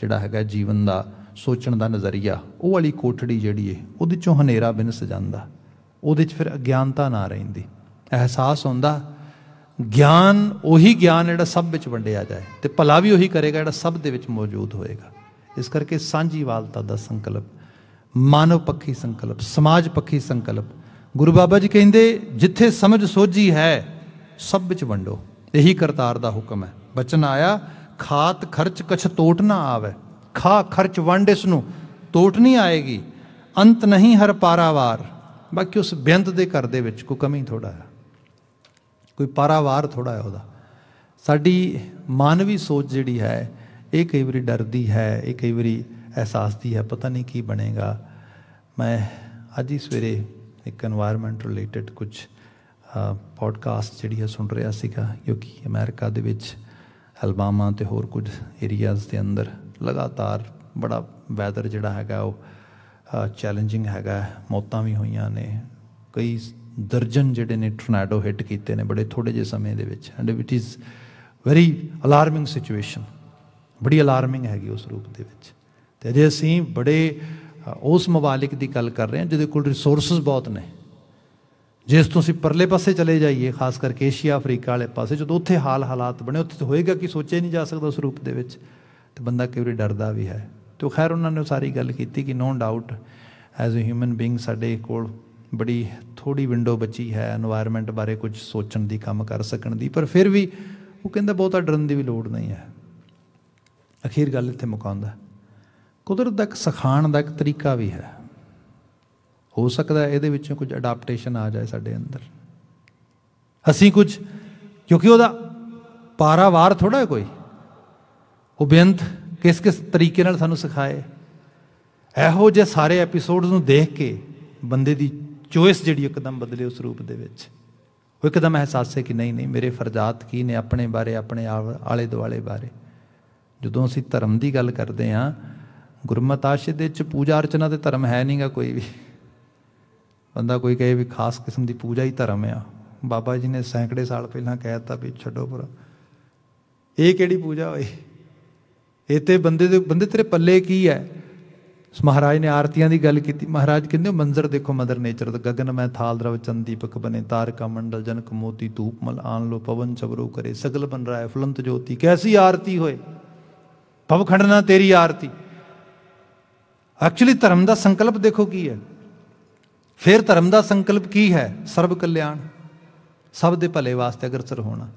ਜਿਹੜਾ ਹੈਗਾ ਜੀਵਨ ਦਾ ਸੋਚਣ ਦਾ ਨਜ਼ਰੀਆ ਉਹ ਵਾਲੀ ਕੋਠੜੀ ਜਿਹੜੀ ਏ ਉਹਦੇ ਚੋਂ ਹਨੇਰਾ ਬਿਨਸ ਜਾਂਦਾ ਉਹਦੇ 'ਚ ਫਿਰ ਅਗਿਆਨਤਾ ਨਾ ਰਹਿੰਦੀ ਅਹਿਸਾਸ ਹੁੰਦਾ ਗਿਆਨ ਉਹੀ ਗਿਆਨ ਜਿਹੜਾ ਸਭ ਵਿੱਚ ਵੰਡਿਆ ਜਾਏ ਤੇ ਭਲਾ ਵੀ ਉਹੀ ਕਰੇਗਾ ਜਿਹੜਾ ਸਭ ਦੇ ਵਿੱਚ ਮੌਜੂਦ ਹੋਏਗਾ ਇਸ ਕਰਕੇ ਸਾਂਝੀਵਾਲਤਾ ਦਾ ਸੰਕਲਪ ਮਾਨਵ ਪੱਖੀ ਸੰਕਲਪ ਸਮਾਜ ਪੱਖੀ ਸੰਕਲਪ ਗੁਰੂ ਬਾਬਾ ਜੀ ਕਹਿੰਦੇ ਜਿੱਥੇ ਸਮਝ ਸੋਝੀ ਹੈ ਸਭ ਵਿੱਚ ਵੰਡੋ ਇਹੀ ਕਰਤਾਰ ਦਾ ਹੁਕਮ ਹੈ ਬਚਨ ਆਇਆ ਖਾਤ ਖਰਚ ਕਛ ਤੋਟ ਨਾ ਆਵੇ ਖਾ ਖਰਚ ਵੰਡ ਇਸ ਨੂੰ ਤੋਟ ਨਹੀਂ ਆਏਗੀ ਅੰਤ ਨਹੀਂ ਹਰ ਪਾਰਾਵਾਰ ਬਾਕੀ ਉਸ ਬਿੰਦ ਦੇ ਘਰ ਦੇ ਵਿੱਚ ਕੋਈ ਕਮੀ ਥੋੜਾ ਹੈ ਕੋਈ ਪਾਰਾਵਾਰ ਥੋੜਾ ਹੈ ਉਹਦਾ ਸਾਡੀ ਮਾਨਵੀ ਸੋਚ ਜਿਹੜੀ ਹੈ ਇਹ ਕਈ ਵਾਰੀ ਡਰਦੀ ਹੈ ਇਹ ਕਈ ਵਾਰੀ ਅਹਿਸਾਸ ਦੀ ਹੈ ਪਤਾ ਨਹੀਂ ਕੀ ਬਣੇਗਾ ਮੈਂ ਅੱਜ ਹੀ ਸਵੇਰੇ ਇੱਕ এনवायरमेंट ਰਿਲੇਟਡ ਕੁਝ ਪੋਡਕਾਸਟ ਜਿਹੜੀ ਹੈ ਸੁਣ ਰਿਹਾ ਸੀਗਾ ਕਿਉਂਕਿ ਅਮਰੀਕਾ ਦੇ ਵਿੱਚ ਅਲਬਾਮਾ ਤੇ ਹੋਰ ਕੁਝ ਏਰੀਆਜ਼ ਦੇ ਅੰਦਰ ਲਗਾਤਾਰ ਬੜਾ ਵੈਦਰ ਜਿਹੜਾ ਹੈਗਾ ਉਹ ਚੈਲੰਜਿੰਗ ਹੈਗਾ ਮੌਤਾਂ ਵੀ ਹੋਈਆਂ ਨੇ ਕਈ ਦਰਜਨ ਜਿਹੜੇ ਨੇ ਟੋਰਨੇਡੋ ਹਿੱਟ ਕੀਤੇ ਨੇ ਬੜੇ ਥੋੜੇ ਜਿਹੇ ਸਮੇਂ ਦੇ ਵਿੱਚ and it is very alarming situation ਬੜੀ ਅਲਾਰਮਿੰਗ ਹੈਗੀ ਉਸ ਰੂਪ ਦੇ ਵਿੱਚ ਤੇ ਅਜੇ ਅਸੀਂ ਬੜੇ ਉਸ ਮਵਾਲਿਕ ਦੀ ਗੱਲ ਕਰ ਰਹੇ ਹਾਂ ਜਿਹਦੇ ਕੋਲ ਰਿਸੋਰਸਸ ਬਹੁਤ ਨੇ ਜਿਸ ਤੋਂ ਅਸੀਂ ਪਰਲੇ ਪਾਸੇ ਚਲੇ ਜਾਈਏ ਖਾਸ ਕਰਕੇ ਏਸ਼ੀਆ ਅਫਰੀਕਾ ਵਾਲੇ ਪਾਸੇ ਜਦੋਂ ਉੱਥੇ ਹਾਲ ਹਾਲਾਤ ਬਣੇ ਉੱਥੇ ਹੋਏਗਾ ਕਿ ਸੋਚੇ ਨਹੀਂ ਜਾ ਸਕਦਾ ਉਸ ਰੂਪ ਦੇ ਵਿੱਚ ਤੇ ਬੰਦਾ ਕਿਵੇਂ ਡਰਦਾ ਵੀ ਹੈ ਤੇ ਖੈਰ ਉਹਨਾਂ ਨੇ ਸਾਰੀ ਗੱਲ ਕੀਤੀ ਕਿ no doubt as a human being ਸਾਡੇ ਕੋਲ ਬੜੀ ਥੋੜੀ ਵਿੰਡੋ ਬਚੀ ਹੈ এনवायरमेंट ਬਾਰੇ ਕੁਝ ਸੋਚਣ ਦੀ ਕੰਮ ਕਰ ਸਕਣ ਦੀ ਪਰ ਫਿਰ ਵੀ ਉਹ ਕਹਿੰਦਾ ਬਹੁਤਾ ਡਰਨ ਦੀ ਵੀ ਲੋੜ ਨਹੀਂ ਹੈ ਅਖੀਰ ਗੱਲ ਇੱਥੇ ਮੁਕਾਉਂਦਾ ਕੁਦਰਤ ਦਾ ਇੱਕ ਸਖਾਣ ਦਾ ਇੱਕ ਤਰੀਕਾ ਵੀ ਹੈ ਹੋ ਸਕਦਾ ਇਹਦੇ ਵਿੱਚੋਂ ਕੁਝ ਅਡਾਪਟੇਸ਼ਨ ਆ ਜਾਏ ਸਾਡੇ ਅੰਦਰ ਅਸੀਂ ਕੁਝ ਕਿਉਂਕਿ ਉਹਦਾ ਪਾਰਾ ਵਾਰ ਥੋੜਾ ਕੋਈ ਉਹ ਬੇਅੰਤ ਕਿਸ ਕਿਸ ਤਰੀਕੇ ਨਾਲ ਸਾਨੂੰ ਸਿਖਾਏ ਇਹੋ ਜੇ ਸਾਰੇ ਐਪੀਸੋਡਸ ਨੂੰ ਦੇਖ ਕੇ ਬੰਦੇ ਦੀ ਚੋਇਸ ਜਿਹੜੀ ਇੱਕਦਮ ਬਦਲੇ ਉਸ ਰੂਪ ਦੇ ਵਿੱਚ ਉਹ ਇੱਕਦਮ ਅਹਿਸਾਸ ਹੈ ਕਿ ਨਹੀਂ ਨਹੀਂ ਮੇਰੇ ਫਰਜ਼ਾਤ ਕੀ ਨੇ ਆਪਣੇ ਬਾਰੇ ਆਪਣੇ ਆਲੇ ਦੁਆਲੇ ਬਾਰੇ ਜਦੋਂ ਅਸੀਂ ਧਰਮ ਦੀ ਗੱਲ ਕਰਦੇ ਹਾਂ ਗੁਰਮਤਿ ਆਸ਼ੇ ਦੇ ਵਿੱਚ ਪੂਜਾ ਅਰਚਨਾ ਤੇ ਧਰਮ ਹੈ ਨਹੀਂਗਾ ਕੋਈ ਵੀ ਬੰਦਾ ਕੋਈ ਕਹੇ ਵੀ ਖਾਸ ਕਿਸਮ ਦੀ ਪੂਜਾ ਹੀ ਧਰਮ ਆ ਬਾਬਾ ਜੀ ਨੇ ਸੈਂਕੜੇ ਸਾਲ ਪਹਿਲਾਂ ਕਹਿਤਾ ਵੀ ਛੱਡੋ ਪਰ ਇਹ ਕਿਹੜੀ ਪੂਜਾ ਹੋਈ ਇਹ ਤੇ ਬੰਦੇ ਦੇ ਬੰਦੇ ਤੇਰੇ ਪੱਲੇ ਕੀ ਹੈ ਮਹਾਰਾਜ ਨੇ ਆਰਤੀਆਂ ਦੀ ਗੱਲ ਕੀਤੀ ਮਹਾਰਾਜ ਕਹਿੰਦੇ ਮੰਜ਼ਰ ਦੇਖੋ ਮਦਰ ਨੇਚਰ ਦਾ ਗਗਨ ਮੈਂ ਥਾਲ ਰਵ ਚੰਦੀਪਕ ਬਨੇ ਤਾਰਕਾ ਮੰਡਲ ਜਨਕ ਮੋਤੀ ਧੂਪ ਮਲ ਆਨ ਲੋ ਪਵਨ ਚਬਰੂ ਕਰੇ ਸਗਲ ਬਨ ਰਾਇ ਫੁਲੰਤ ਜੋਤੀ ਕੈਸੀ ਆਰਤੀ ਹੋਏ ਭਵ ਖੰਡਨਾ ਤੇਰੀ ਆਰਤੀ ਐਕਚੁਅਲੀ ਧਰਮ ਦਾ ਸੰਕਲਪ ਦੇਖੋ ਕੀ ਹੈ ਫਿਰ ਧਰਮ ਦਾ ਸੰਕਲਪ ਕੀ ਹੈ ਸਰਬ ਕਲਿਆਣ ਸਭ ਦੇ ਭਲੇ ਵਾਸਤੇ ਅਗਰਸਰ ਹੋਣਾ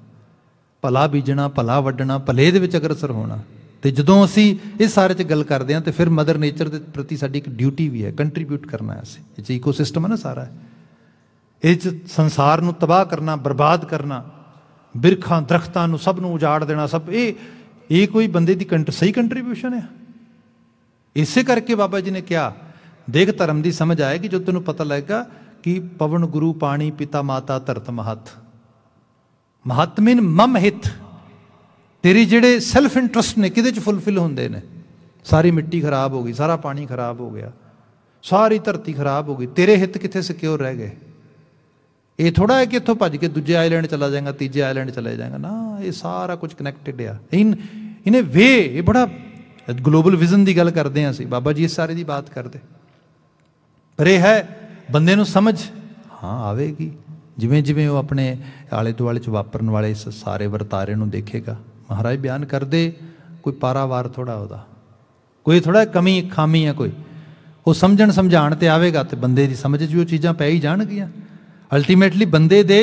ਭਲਾ ਬੀਜਣਾ ਭਲਾ ਵੱਡਣਾ ਭਲੇ ਦੇ ਵਿੱਚ ਅਗਰਸਰ ਹੋਣਾ ਤੇ ਜਦੋਂ ਅਸੀਂ ਇਹ ਸਾਰੇ 'ਚ ਗੱਲ ਕਰਦੇ ਹਾਂ ਤੇ ਫਿਰ ਮਦਰ ਨੇਚਰ ਦੇ ਪ੍ਰਤੀ ਸਾਡੀ ਇੱਕ ਡਿਊਟੀ ਵੀ ਹੈ ਕੰਟਰੀਬਿਊਟ ਕਰਨਾ ਹੈ ਅਸੀਂ ਇਹ ਇਕੋਸਿਸਟਮ ਹੈ ਨਾ ਸਾਰਾ ਇਹ ਚ ਸੰਸਾਰ ਨੂੰ ਤਬਾਹ ਕਰਨਾ ਬਰਬਾਦ ਕਰਨਾ ਬਿਰਖਾਂ ਦਰਖਤਾਂ ਨੂੰ ਸਭ ਨੂੰ ਉਜਾੜ ਦੇਣਾ ਸਭ ਇਹ ਇਹ ਕੋਈ ਬੰਦੇ ਦੀ ਸਹੀ ਕੰਟਰੀਬਿਊਸ਼ਨ ਹੈ ਇਸੇ ਕਰਕੇ ਬਾਬਾ ਜੀ ਨੇ ਕਿਹਾ ਦੇਖ ਧਰਮ ਦੀ ਸਮਝ ਆਏਗੀ ਜੋ ਤੈਨੂੰ ਪਤਾ ਲੱਗੇਗਾ ਕਿ ਪਵਨ ਗੁਰੂ ਪਾਣੀ ਪਿਤਾ ਮਾਤਾ ਧਰਤ ਮਹਤ ਮਹਾਤਮਿਨ ਮਮ ਹਿਤ ਤੇਰੀ ਜਿਹੜੇ ਸੈਲਫ ਇੰਟਰਸਟ ਨੇ ਕਿਹਦੇ ਚ ਫੁੱਲਫਿਲ ਹੁੰਦੇ ਨੇ ਸਾਰੀ ਮਿੱਟੀ ਖਰਾਬ ਹੋ ਗਈ ਸਾਰਾ ਪਾਣੀ ਖਰਾਬ ਹੋ ਗਿਆ ਸਾਰੀ ਧਰਤੀ ਖਰਾਬ ਹੋ ਗਈ ਤੇਰੇ ਹਿੱਤ ਕਿੱਥੇ ਸਿਕਿਉਰ ਰਹਿ ਗਏ ਇਹ ਥੋੜਾ ਹੈ ਕਿ ਇੱਥੋਂ ਭੱਜ ਕੇ ਦੂਜੇ ਆਈਲੈਂਡ ਚਲਾ ਜਾਏਗਾ ਤੀਜੇ ਆਈਲੈਂਡ ਚਲਾ ਜਾਏਗਾ ਨਾ ਇਹ ਸਾਰਾ ਕੁਝ ਕਨੈਕਟਡ ਆ ਇਨ ਇਨ ਵੇ ਇਹ ਬੜਾ ਗਲੋਬਲ ਵਿਜ਼ਨ ਦੀ ਗੱਲ ਕਰਦੇ ਆ ਅਸੀਂ ਬਾਬਾ ਜੀ ਇਸ ਸਾਰੇ ਦੀ ਬਾਤ ਕਰਦੇ ਪਰ ਇਹ ਹੈ ਬੰਦੇ ਨੂੰ ਸਮਝ ਹਾਂ ਆਵੇਗੀ ਜਿਵੇਂ ਜਿਵੇਂ ਉਹ ਆਪਣੇ ਆਲੇ ਦੁਆਲੇ ਚ ਵਾਪਰਨ ਵਾਲੇ ਇਸ ਸਾਰੇ ਵਰਤਾਰੇ ਨੂੰ ਦੇਖੇਗਾ ਮਹਾਰਾਜ ਬਿਆਨ ਕਰਦੇ ਕੋਈ ਪਾਰਾਵਾਰ ਥੋੜਾ ਉਹਦਾ ਕੋਈ ਥੋੜਾ ਕਮੀ ਖਾਮੀ ਹੈ ਕੋਈ ਉਹ ਸਮਝਣ ਸਮਝਾਣ ਤੇ ਆਵੇਗਾ ਤੇ ਬੰਦੇ ਦੀ ਸਮਝ 'ਚ ਉਹ ਚੀਜ਼ਾਂ ਪੈ ਹੀ ਜਾਣਗੀਆਂ ਅਲਟੀਮੇਟਲੀ ਬੰਦੇ ਦੇ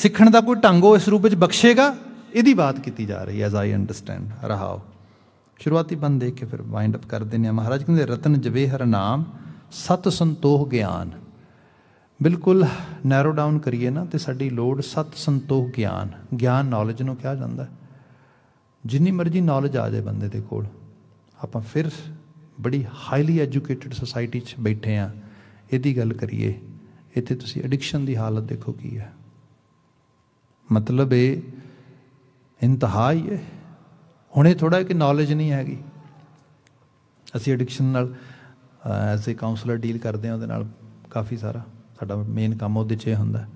ਸਿੱਖਣ ਦਾ ਕੋਈ ਢੰਗ ਉਹ ਇਸ ਰੂਪ ਵਿੱਚ ਬਖਸ਼ੇਗਾ ਇਹਦੀ ਬਾਤ ਕੀਤੀ ਜਾ ਰਹੀ ਐਜ਼ ਆਈ ਅੰਡਰਸਟੈਂਡ ਰਹਾਓ ਸ਼ੁਰੂਆਤੀ ਬੰਦ ਦੇਖ ਕੇ ਫਿਰ ਵਾਈਂਡ ਅਪ ਕਰ ਦਿੰਨੇ ਆ ਮਹਾਰਾਜ ਕਹਿੰਦੇ ਰਤਨ ਜਵੇਹਰ ਨਾਮ ਸਤ ਸੰਤੋਖ ਗਿਆਨ ਬਿਲਕੁਲ ਨੈਰੋ ਡਾਊਨ ਕਰੀਏ ਨਾ ਤੇ ਸਾਡੀ ਲੋੜ ਸਤ ਸੰਤੋਖ ਗਿਆਨ ਗਿਆਨ ਨੌਲੇਜ ਨੂੰ ਕਿਹਾ ਜਾਂਦਾ ਹੈ ਜਿੰਨੀ ਮਰਜ਼ੀ ਨੌਲੇਜ ਆ ਜਾਏ ਬੰਦੇ ਦੇ ਕੋਲ ਆਪਾਂ ਫਿਰ ਬੜੀ ਹਾਈਲੀ ਐਜੂਕੇਟਿਡ ਸੋਸਾਇਟੀ 'ਚ ਬੈਠੇ ਆ ਇਹਦੀ ਗੱਲ ਕਰੀਏ ਇੱਥੇ ਤੁਸੀਂ ਐਡਿਕਸ਼ਨ ਦੀ ਹਾਲਤ ਦੇਖੋ ਕੀ ਹੈ ਮਤਲਬ ਇਹ ਇੰਤਹਾ ਹੀ ਹੈ ਹੁਣੇ ਥੋੜਾ ਕਿ ਨੌਲੇਜ ਨਹੀਂ ਹੈਗੀ ਅਸੀਂ ਐਡਿਕਸ਼ਨ ਨਾਲ ਐਜ਼ ਅ ਕਾਉਂਸਲਰ ਡੀਲ ਕਰਦੇ ਆ ਉਹਦੇ ਨਾਲ ਕਾਫੀ ਸਾਰਾ ਸਾਡਾ ਮੇਨ ਕੰਮ ਉਹਦੇ 'ਚ ਹੁੰਦਾ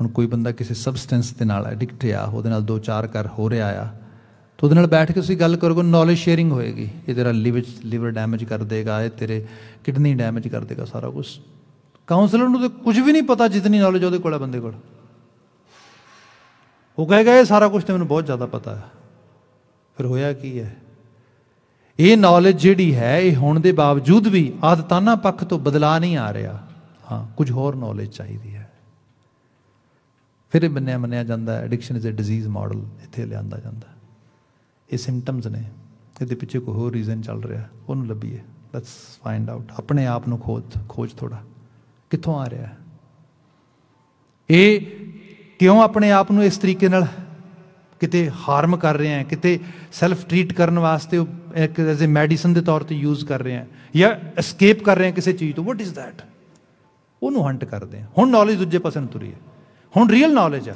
ਹੁਣ ਕੋਈ ਬੰਦਾ ਕਿਸੇ ਸਬਸਟੈਂਸ ਦੇ ਨਾਲ ਐਡਿਕਟ ਆ ਉਹਦੇ ਨਾਲ ਦੋ ਚਾਰ ਕਰ ਹੋ ਰਿਹਾ ਆ ਉਹਦੇ ਨਾਲ ਬੈਠ ਕੇ ਤੁਸੀਂ ਗੱਲ ਕਰੋਗੇ ਨੌਲੇਜ ਸ਼ੇਅਰਿੰਗ ਹੋਏਗੀ ਇਹ ਤੇਰਾ ਲਿਵਰ ਲਿਵਰ ਡੈਮੇਜ ਕਰ ਦੇਗਾ ਇਹ ਤੇਰੇ ਕਿਡਨੀ ਡੈਮੇਜ ਕਰ ਦੇਗਾ ਸਾਰਾ ਕੁਝ ਕਾਉਂਸਲਰ ਨੂੰ ਤੇ ਕੁਝ ਵੀ ਨਹੀਂ ਪਤਾ ਜਿੰਨੀ ਨੌਲੇਜ ਉਹਦੇ ਕੋਲ ਹੈ ਬੰਦੇ ਕੋਲ ਉਹ ਕਹੇਗਾ ਇਹ ਸਾਰਾ ਕੁਝ ਤੇ ਮੈਨੂੰ ਬਹੁਤ ਜ਼ਿਆਦਾ ਪਤਾ ਹੈ ਫਿਰ ਹੋਇਆ ਕੀ ਹੈ ਇਹ ਨੌਲੇਜ ਜਿਹੜੀ ਹੈ ਇਹ ਹੋਣ ਦੇ ਬਾਵਜੂਦ ਵੀ ਆਦਤਾਨਾ ਪੱਖ ਤੋਂ ਬਦਲਾ ਨਹੀਂ ਆ ਰਿਹਾ ਹਾਂ ਕੁਝ ਹੋਰ ਨੌਲੇਜ ਚਾਹੀਦੀ ਹੈ ਫਿਰ ਇਹ ਮੰਨਿਆ ਮੰਨਿਆ ਜਾਂਦਾ addiction is a disease model ਇੱਥੇ ਲਿਆਂਦਾ ਜਾਂਦਾ ਇਹ ਸਿੰਪਟਮਸ ਨੇ ਇਹਦੇ ਪਿੱਛੇ ਕੋਈ ਹੋਰ ਰੀਜ਼ਨ ਚੱਲ ਰਿਹਾ ਉਹਨੂੰ ਲੱਭੀਏ ਲੈਟਸ ਫਾਈਂਡ ਆਊਟ ਆਪਣੇ ਆਪ ਨੂੰ ਖੋਜ ਖੋਜ ਥੋੜਾ ਕਿੱਥੋਂ ਆ ਰਿਹਾ ਇਹ ਕਿਉਂ ਆਪਣੇ ਆਪ ਨੂੰ ਇਸ ਤਰੀਕੇ ਨਾਲ ਕਿਤੇ ਹਾਰਮ ਕਰ ਰਹੇ ਆ ਕਿਤੇ ਸੈਲਫ ਟ੍ਰੀਟ ਕਰਨ ਵਾਸਤੇ ਇੱਕ ਐਜ਼ ਅ ਮੈਡੀਸਨ ਦੇ ਤੌਰ ਤੇ ਯੂਜ਼ ਕਰ ਰਹੇ ਆ ਜਾਂ ਐਸਕੇਪ ਕਰ ਰਹੇ ਆ ਕਿਸੇ ਚੀਜ਼ ਤੋਂ ਵਾਟ ਇਜ਼ ਥੈਟ ਉਹਨੂੰ ਹੰਟ ਕਰਦੇ ਆ ਹੁਣ ਨੌਲੇਜ ਦੂਜੇ ਪਾਸੇ ਨੂੰ ਤੁਰੀ ਹੈ ਹੁਣ ਰੀਅਲ ਨੌਲੇਜ ਆ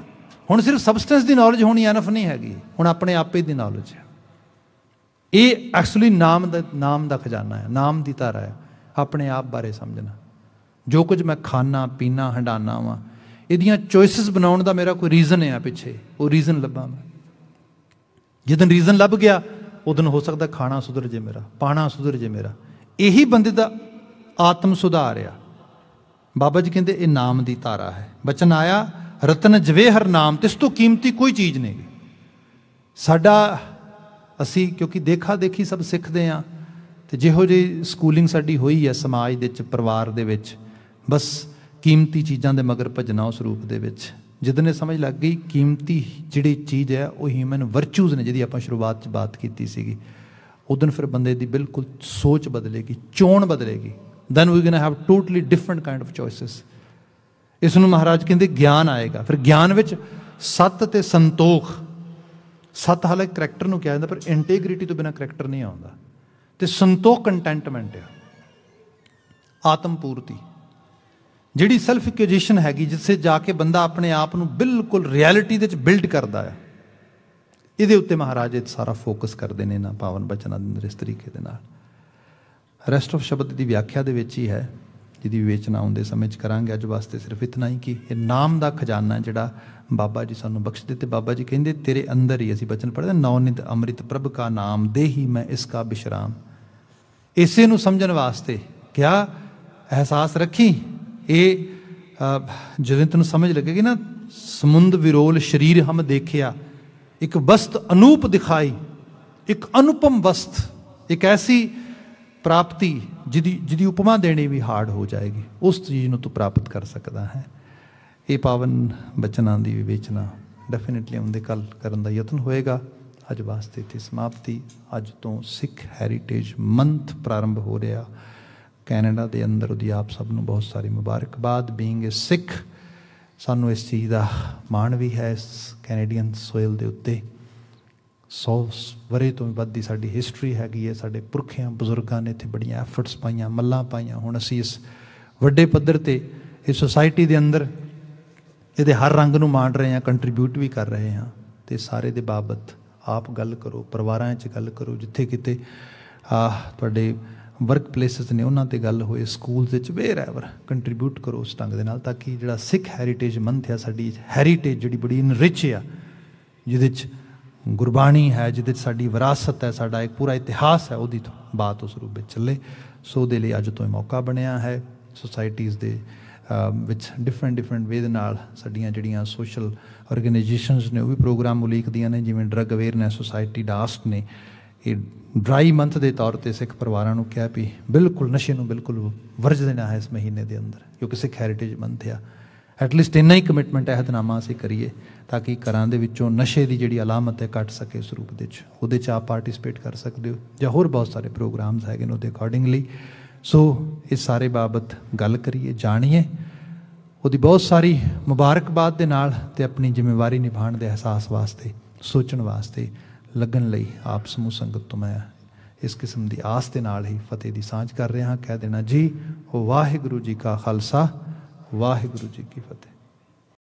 ਹੁਣ ਸਿਰਫ ਸਬਸਟੈਂਸ ਦੀ ਨੌਲੇਜ ਹੋਣੀ ਐਨਫ ਨਹੀਂ ਹੈਗੀ ਹੁਣ ਆਪਣੇ ਆਪੇ ਦੀ ਨੌਲੇਜ ਹੈ ਇਹ ਐਕਚੁਅਲੀ ਨਾਮ ਦਾ ਨਾਮ ਦਾ ਖਜ਼ਾਨਾ ਹੈ ਨਾਮ ਦੀ ਧਾਰਾ ਹੈ ਆਪਣੇ ਆਪ ਬਾਰੇ ਸਮਝਣਾ ਜੋ ਕੁਝ ਮੈਂ ਖਾਣਾ ਪੀਣਾ ਹੰਡਾਣਾ ਵਾਂ ਇਹਦੀਆਂ ਚੋਇਸਸ ਬਣਾਉਣ ਦਾ ਮੇਰਾ ਕੋਈ ਰੀਜ਼ਨ ਹੈ ਪਿੱਛੇ ਉਹ ਰੀਜ਼ਨ ਲੱਭਾਂ ਮੈਂ ਜਦੋਂ ਰੀਜ਼ਨ ਲੱਭ ਗਿਆ ਉਦੋਂ ਹੋ ਸਕਦਾ ਖਾਣਾ ਸੁਧਰ ਜੇ ਮੇਰਾ ਪਾਣਾ ਸੁਧਰ ਜੇ ਮੇਰਾ ਇਹੀ ਬੰਦੇ ਦਾ ਆਤਮ ਸੁਧਾਰ ਆ ਬਾਬਾ ਜੀ ਕਹਿੰਦੇ ਇਹ ਨਾਮ ਦੀ ਧਾਰਾ ਹੈ ਬਚਨ ਆਇਆ ਰਤਨ ਜਵੇਹਰ ਨਾਮ ਤਿਸ ਤੋਂ ਕੀਮਤੀ ਕੋਈ ਚੀਜ਼ ਨਹੀਂ ਸਾਡਾ ਅਸੀਂ ਕਿਉਂਕਿ ਦੇਖਾ ਦੇਖੀ ਸਭ ਸਿੱਖਦੇ ਆ ਤੇ ਜਿਹੋ ਜੀ ਸਕੂਲਿੰਗ ਸਾਡੀ ਹੋਈ ਹੈ ਸਮਾਜ ਦੇ ਵਿੱਚ ਪਰਿਵਾਰ ਦੇ ਵਿੱਚ ਬਸ ਕੀਮਤੀ ਚੀਜ਼ਾਂ ਦੇ ਮਗਰ ਭਜਣਾ ਉਸ ਰੂਪ ਦੇ ਵਿੱਚ ਜਿੱਦਨੇ ਸਮਝ ਲੱਗ ਗਈ ਕੀਮਤੀ ਜਿਹੜੀ ਚੀਜ਼ ਹੈ ਉਹ ਹਿਊਮਨ ਵਰਚੂਜ਼ ਨੇ ਜਿਹਦੀ ਆਪਾਂ ਸ਼ੁਰੂਆਤ 'ਚ ਬਾਤ ਕੀਤੀ ਸੀਗੀ ਉਦੋਂ ਫਿਰ ਬੰਦੇ ਦੀ ਬਿਲਕੁਲ ਸੋਚ ਬਦਲੇਗੀ ਚੋਣ ਬਦਲੇਗੀ then we going have totally different kind of choices ਇਸ ਨੂੰ ਮਹਾਰਾਜ ਕਹਿੰਦੇ ਗਿਆਨ ਆਏਗਾ ਫਿਰ ਗਿਆਨ ਵਿੱਚ ਸਤ ਤੇ ਸੰਤੋਖ ਸਤ ਹਾਲੇ ਕੈਰੈਕਟਰ ਨੂੰ ਕਿਹਾ ਜਾਂਦਾ ਪਰ ਇੰਟੈਗ੍ਰਿਟੀ ਤੋਂ ਬਿਨਾ ਕੈਰੈਕਟਰ ਨਹੀਂ ਆਉਂਦਾ ਤੇ ਸੰਤੋਖ ਕੰਟੈਂਟਮੈਂਟ ਆ ਆਤਮ ਪੂਰਤੀ ਜਿਹੜੀ ਸੈਲਫ ਇਕੁਏਸ਼ਨ ਹੈਗੀ ਜਿੱਥੇ ਜਾ ਕੇ ਬੰਦਾ ਆਪਣੇ ਆਪ ਨੂੰ ਬਿਲਕੁਲ ਰਿਐਲਿਟੀ ਦੇ ਵਿੱਚ ਬਿਲਡ ਕਰਦਾ ਆ ਇਹਦੇ ਉੱਤੇ ਮਹਾਰਾਜ ਇਹ ਸਾਰਾ ਫੋਕਸ ਕਰਦੇ ਨੇ ਨਾ ਪਾਵਨ ਬਚਨਾਂ ਦੇ ਅੰਦਰ ਇਸ ਤਰੀਕੇ ਦੇ ਨਾਲ ਰੈਸਟ ਆਫ ਸ਼ਬਦ ਦੀ ਵਿਆਖਿਆ ਦੇ ਵਿੱਚ ਹੀ ਹੈ ਜਿਹਦੀ ਵਿਵੇਚਨਾ ਆਉਂਦੇ ਸਮੇਂ ਚ ਕਰਾਂਗੇ ਅੱਜ ਵਾਸਤੇ ਸਿਰਫ ਇਤਨਾ ਹੀ ਕਿ ਇਹ ਨਾਮ ਦਾ ਖਜ਼ਾਨਾ ਜਿਹੜਾ ਬਾਬਾ ਜੀ ਸਾਨੂੰ ਬਖਸ਼ਦੇ ਤੇ ਬਾਬਾ ਜੀ ਕਹਿੰਦੇ ਤੇਰੇ ਅੰਦਰ ਹੀ ਅਸੀਂ ਬਚਨ ਪੜਦੇ ਨੌ ਨਿਤ ਅੰਮ੍ਰਿਤ ਪ੍ਰਭ ਕਾ ਨਾਮ ਦੇਹੀ ਮੈਂ ਇਸ ਕਾ ਬਿਸ਼ਰਾਮ ਇਸੇ ਨੂੰ ਸਮਝਣ ਵਾਸਤੇ ਕਿਹਾ ਅਹਿਸਾਸ ਰੱਖੀ ਇਹ ਜਦੋਂ ਤੈਨੂੰ ਸਮਝ ਲੱਗੇਗੀ ਨਾ ਸਮੁੰਦ ਵਿਰੋਲ ਸ਼ਰੀਰ ਹਮ ਦੇਖਿਆ ਇੱਕ ਵਸਤ ਅਨੂਪ ਦਿਖਾਈ ਇੱਕ ਅਨੁਪਮ ਵਸਤ ਇੱਕ ਐਸੀ ਪ੍ਰਾਪਤੀ ਜਿਹਦੀ ਜਿਹਦੀ ਉਪਮਾ ਦੇਣੀ ਵੀ ਹਾਰਡ ਹੋ ਜਾਏਗੀ ਉਸ ਚੀਜ਼ ਨੂੰ ਤੂੰ ਪ੍ਰਾਪਤ ਕਰ ਸਕਦਾ ਹੈ ਇਹ ਪਾਵਨ ਬਚਨਾਂ ਦੀ ਵਿਵੇਚਨਾ ਡੈਫੀਨਿਟਲੀ ਹੁੰਦੇ ਕੱਲ ਕਰਨ ਦਾ ਯਤਨ ਹੋਏਗਾ ਅੱਜ ਵਾਸਤੇ ਤੇ ਸਮਾਪਤੀ ਅੱਜ ਤੋਂ ਸਿੱਖ ਹੈਰੀਟੇਜ ਮੰਥ ਪ੍ਰਾਰੰਭ ਹੋ ਰਿਹਾ ਕੈਨੇਡਾ ਦੇ ਅੰਦਰ ਉਹਦੀ ਆਪ ਸਭ ਨੂੰ ਬਹੁਤ ਸਾਰੀ ਮੁਬਾਰਕਬਾਦ ਬੀਇੰਗ ਅ ਸਿੱਖ ਸਾਨੂੰ ਇਸ ਚੀਜ਼ ਦਾ ਮਾਣ ਵੀ ਹੈ ਇਸ ਕੈਨੇਡੀਅਨ ਸੋਇਲ ਦੇ ਉੱਤੇ ਸੌ ਵਰੇ ਤੋਂ ਵੱਧ ਦੀ ਸਾਡੀ ਹਿਸਟਰੀ ਹੈਗੀ ਹੈ ਸਾਡੇ ਪੁਰਖਿਆਂ ਬਜ਼ੁਰਗਾਂ ਨੇ ਇੱਥੇ ਬੜੀਆਂ ਐਫਰਟਸ ਪਾਈਆਂ ਮੱਲਾਂ ਪਾਈਆਂ ਹੁਣ ਅਸੀਂ ਇਸ ਵੱਡੇ ਪੱਧਰ ਤੇ ਇਸ ਸੋਸਾਇਟੀ ਦੇ ਅੰਦਰ ਇਹਦੇ ਹਰ ਰੰਗ ਨੂੰ ਮਾਣ ਰਹੇ ਹਾਂ ਕੰਟਰੀਬਿਊਟ ਵੀ ਕਰ ਰਹੇ ਹਾਂ ਤੇ ਸਾਰੇ ਦੇ ਬਾਬਤ ਆਪ ਗੱਲ ਕਰੋ ਪਰਿਵਾਰਾਂ 'ਚ ਗੱਲ ਕਰੋ ਜਿੱਥੇ ਕਿਤੇ ਆ ਤੁਹਾਡੇ ਵਰਕ ਪਲੇਸਸ ਨੇ ਉਹਨਾਂ ਤੇ ਗੱਲ ਹੋਏ ਸਕੂਲ ਦੇ ਚ ਐਵਰ ਕੰਟਰੀਬਿਊਟ ਕਰੋ ਉਸ ਢੰਗ ਦੇ ਨਾਲ ਤਾਂ ਕਿ ਜਿਹੜਾ ਸਿੱਖ ਹੈਰੀਟੇਜ ਮੰਥ ਹੈ ਸਾਡੀ ਹੈਰੀਟੇਜ ਜਿਹੜੀ ਬੜੀ ਇਨਰਿਚ ਆ ਜਿਹਦੇ 'ਚ ਗੁਰਬਾਣੀ ਹੈ ਜਿਹਦੇ ਵਿੱਚ ਸਾਡੀ ਵਿਰਾਸਤ ਹੈ ਸਾਡਾ ਇੱਕ ਪੂਰਾ ਇਤਿਹਾਸ ਹੈ ਉਹਦੀ ਬਾਤ ਉਸ ਰੂਪ ਵਿੱਚ ਚੱਲੇ ਸੋ ਦੇ ਲਈ ਅੱਜ ਤੋਂ ਇਹ ਮੌਕਾ ਬਣਿਆ ਹੈ ਸੋਸਾਇਟੀਜ਼ ਦੇ ਵਿੱਚ ਡਿਫਰੈਂਟ ਡਿਫਰੈਂਟ ਵੇ ਦੇ ਨਾਲ ਸਾਡੀਆਂ ਜਿਹੜੀਆਂ ਸੋਸ਼ਲ ਆਰਗੇਨਾਈਜੇਸ਼ਨਸ ਨੇ ਉਹ ਵੀ ਪ੍ਰੋਗਰਾਮ ਉਲੀਕਦੀਆਂ ਨੇ ਜਿਵੇਂ ਡਰਗ ਅਵੇਅਰਨੈਸ ਸੁਸਾਇਟੀ ਡਾਸਟ ਨੇ ਇਹ ਡਰਾਈ ਮੰਥ ਦੇ ਤੌਰ ਤੇ ਸਿੱਖ ਪਰਿਵਾਰਾਂ ਨੂੰ ਕਿਹਾ ਵੀ ਬਿਲਕੁਲ ਨਸ਼ੇ ਨੂੰ ਬਿਲਕੁਲ ਵਰਜ ਦੇਣਾ ਹੈ ਇਸ ਮਹੀਨੇ ਦੇ ਅੰਦਰ ਕਿਉਂਕਿ ਸਿੱਖ ਹੈਰੀਟੇਜ ਮੰਥ ਆ ਐਟਲੀਸਟ ਇੰਨਾ ਹੀ ਕਮਿਟਮੈਂਟ ਅਹਿਦਨਾਮਾ ਅਸੀਂ ਕਰੀਏ ਤਾਂ ਕਿ ਘਰਾਂ ਦੇ ਵਿੱਚੋਂ ਨਸ਼ੇ ਦੀ ਜਿਹੜੀ ਅਲਾਮਤ ਹੈ ਘਟ ਸਕੇ ਇਸ ਰੂਪ ਦੇ ਵਿੱਚ ਉਹਦੇ 'ਚ ਆਪ ਪਾਰਟਿਸਿਪੇਟ ਕਰ ਸਕਦੇ ਹੋ ਜਾਂ ਹੋਰ ਬਹੁਤ ਸਾਰੇ ਪ੍ਰੋਗਰਾਮਸ ਹੈਗੇ ਨੇ ਉਹਦੇ ਅਕੋਰਡਿੰਗਲੀ ਸੋ ਇਹ ਸਾਰੇ ਬਾਬਤ ਗੱਲ ਕਰੀਏ ਜਾਣੀਏ ਉਹਦੀ ਬਹੁਤ ਸਾਰੀ ਮੁਬਾਰਕਬਾਦ ਦੇ ਨਾਲ ਤੇ ਆਪਣੀ ਜ਼ਿੰਮੇਵਾਰੀ ਨਿਭਾਉਣ ਦੇ ਅਹਿਸਾਸ ਵਾਸਤੇ ਸੋਚਣ ਵਾਸਤੇ ਲੱਗਣ ਲਈ ਆਪ ਸਮੂਹ ਸੰਗਤ ਤੋਂ ਮੈਂ ਇਸ ਕਿਸਮ ਦੀ ਆਸ ਦੇ ਨਾਲ ਹੀ ਫਤਿਹ ਦੀ ਸਾਂਝ ਕਰ ਰਿਹਾ ਹਾਂ ਕਹਿ ਦੇਣਾ ਜੀ ਵਾਹਿਗੁਰੂ ਜੀ ਕਾ ਖਾਲਸਾ ਵਾਹਿਗੁਰੂ ਜੀ ਕੀ ਫਤਿਹ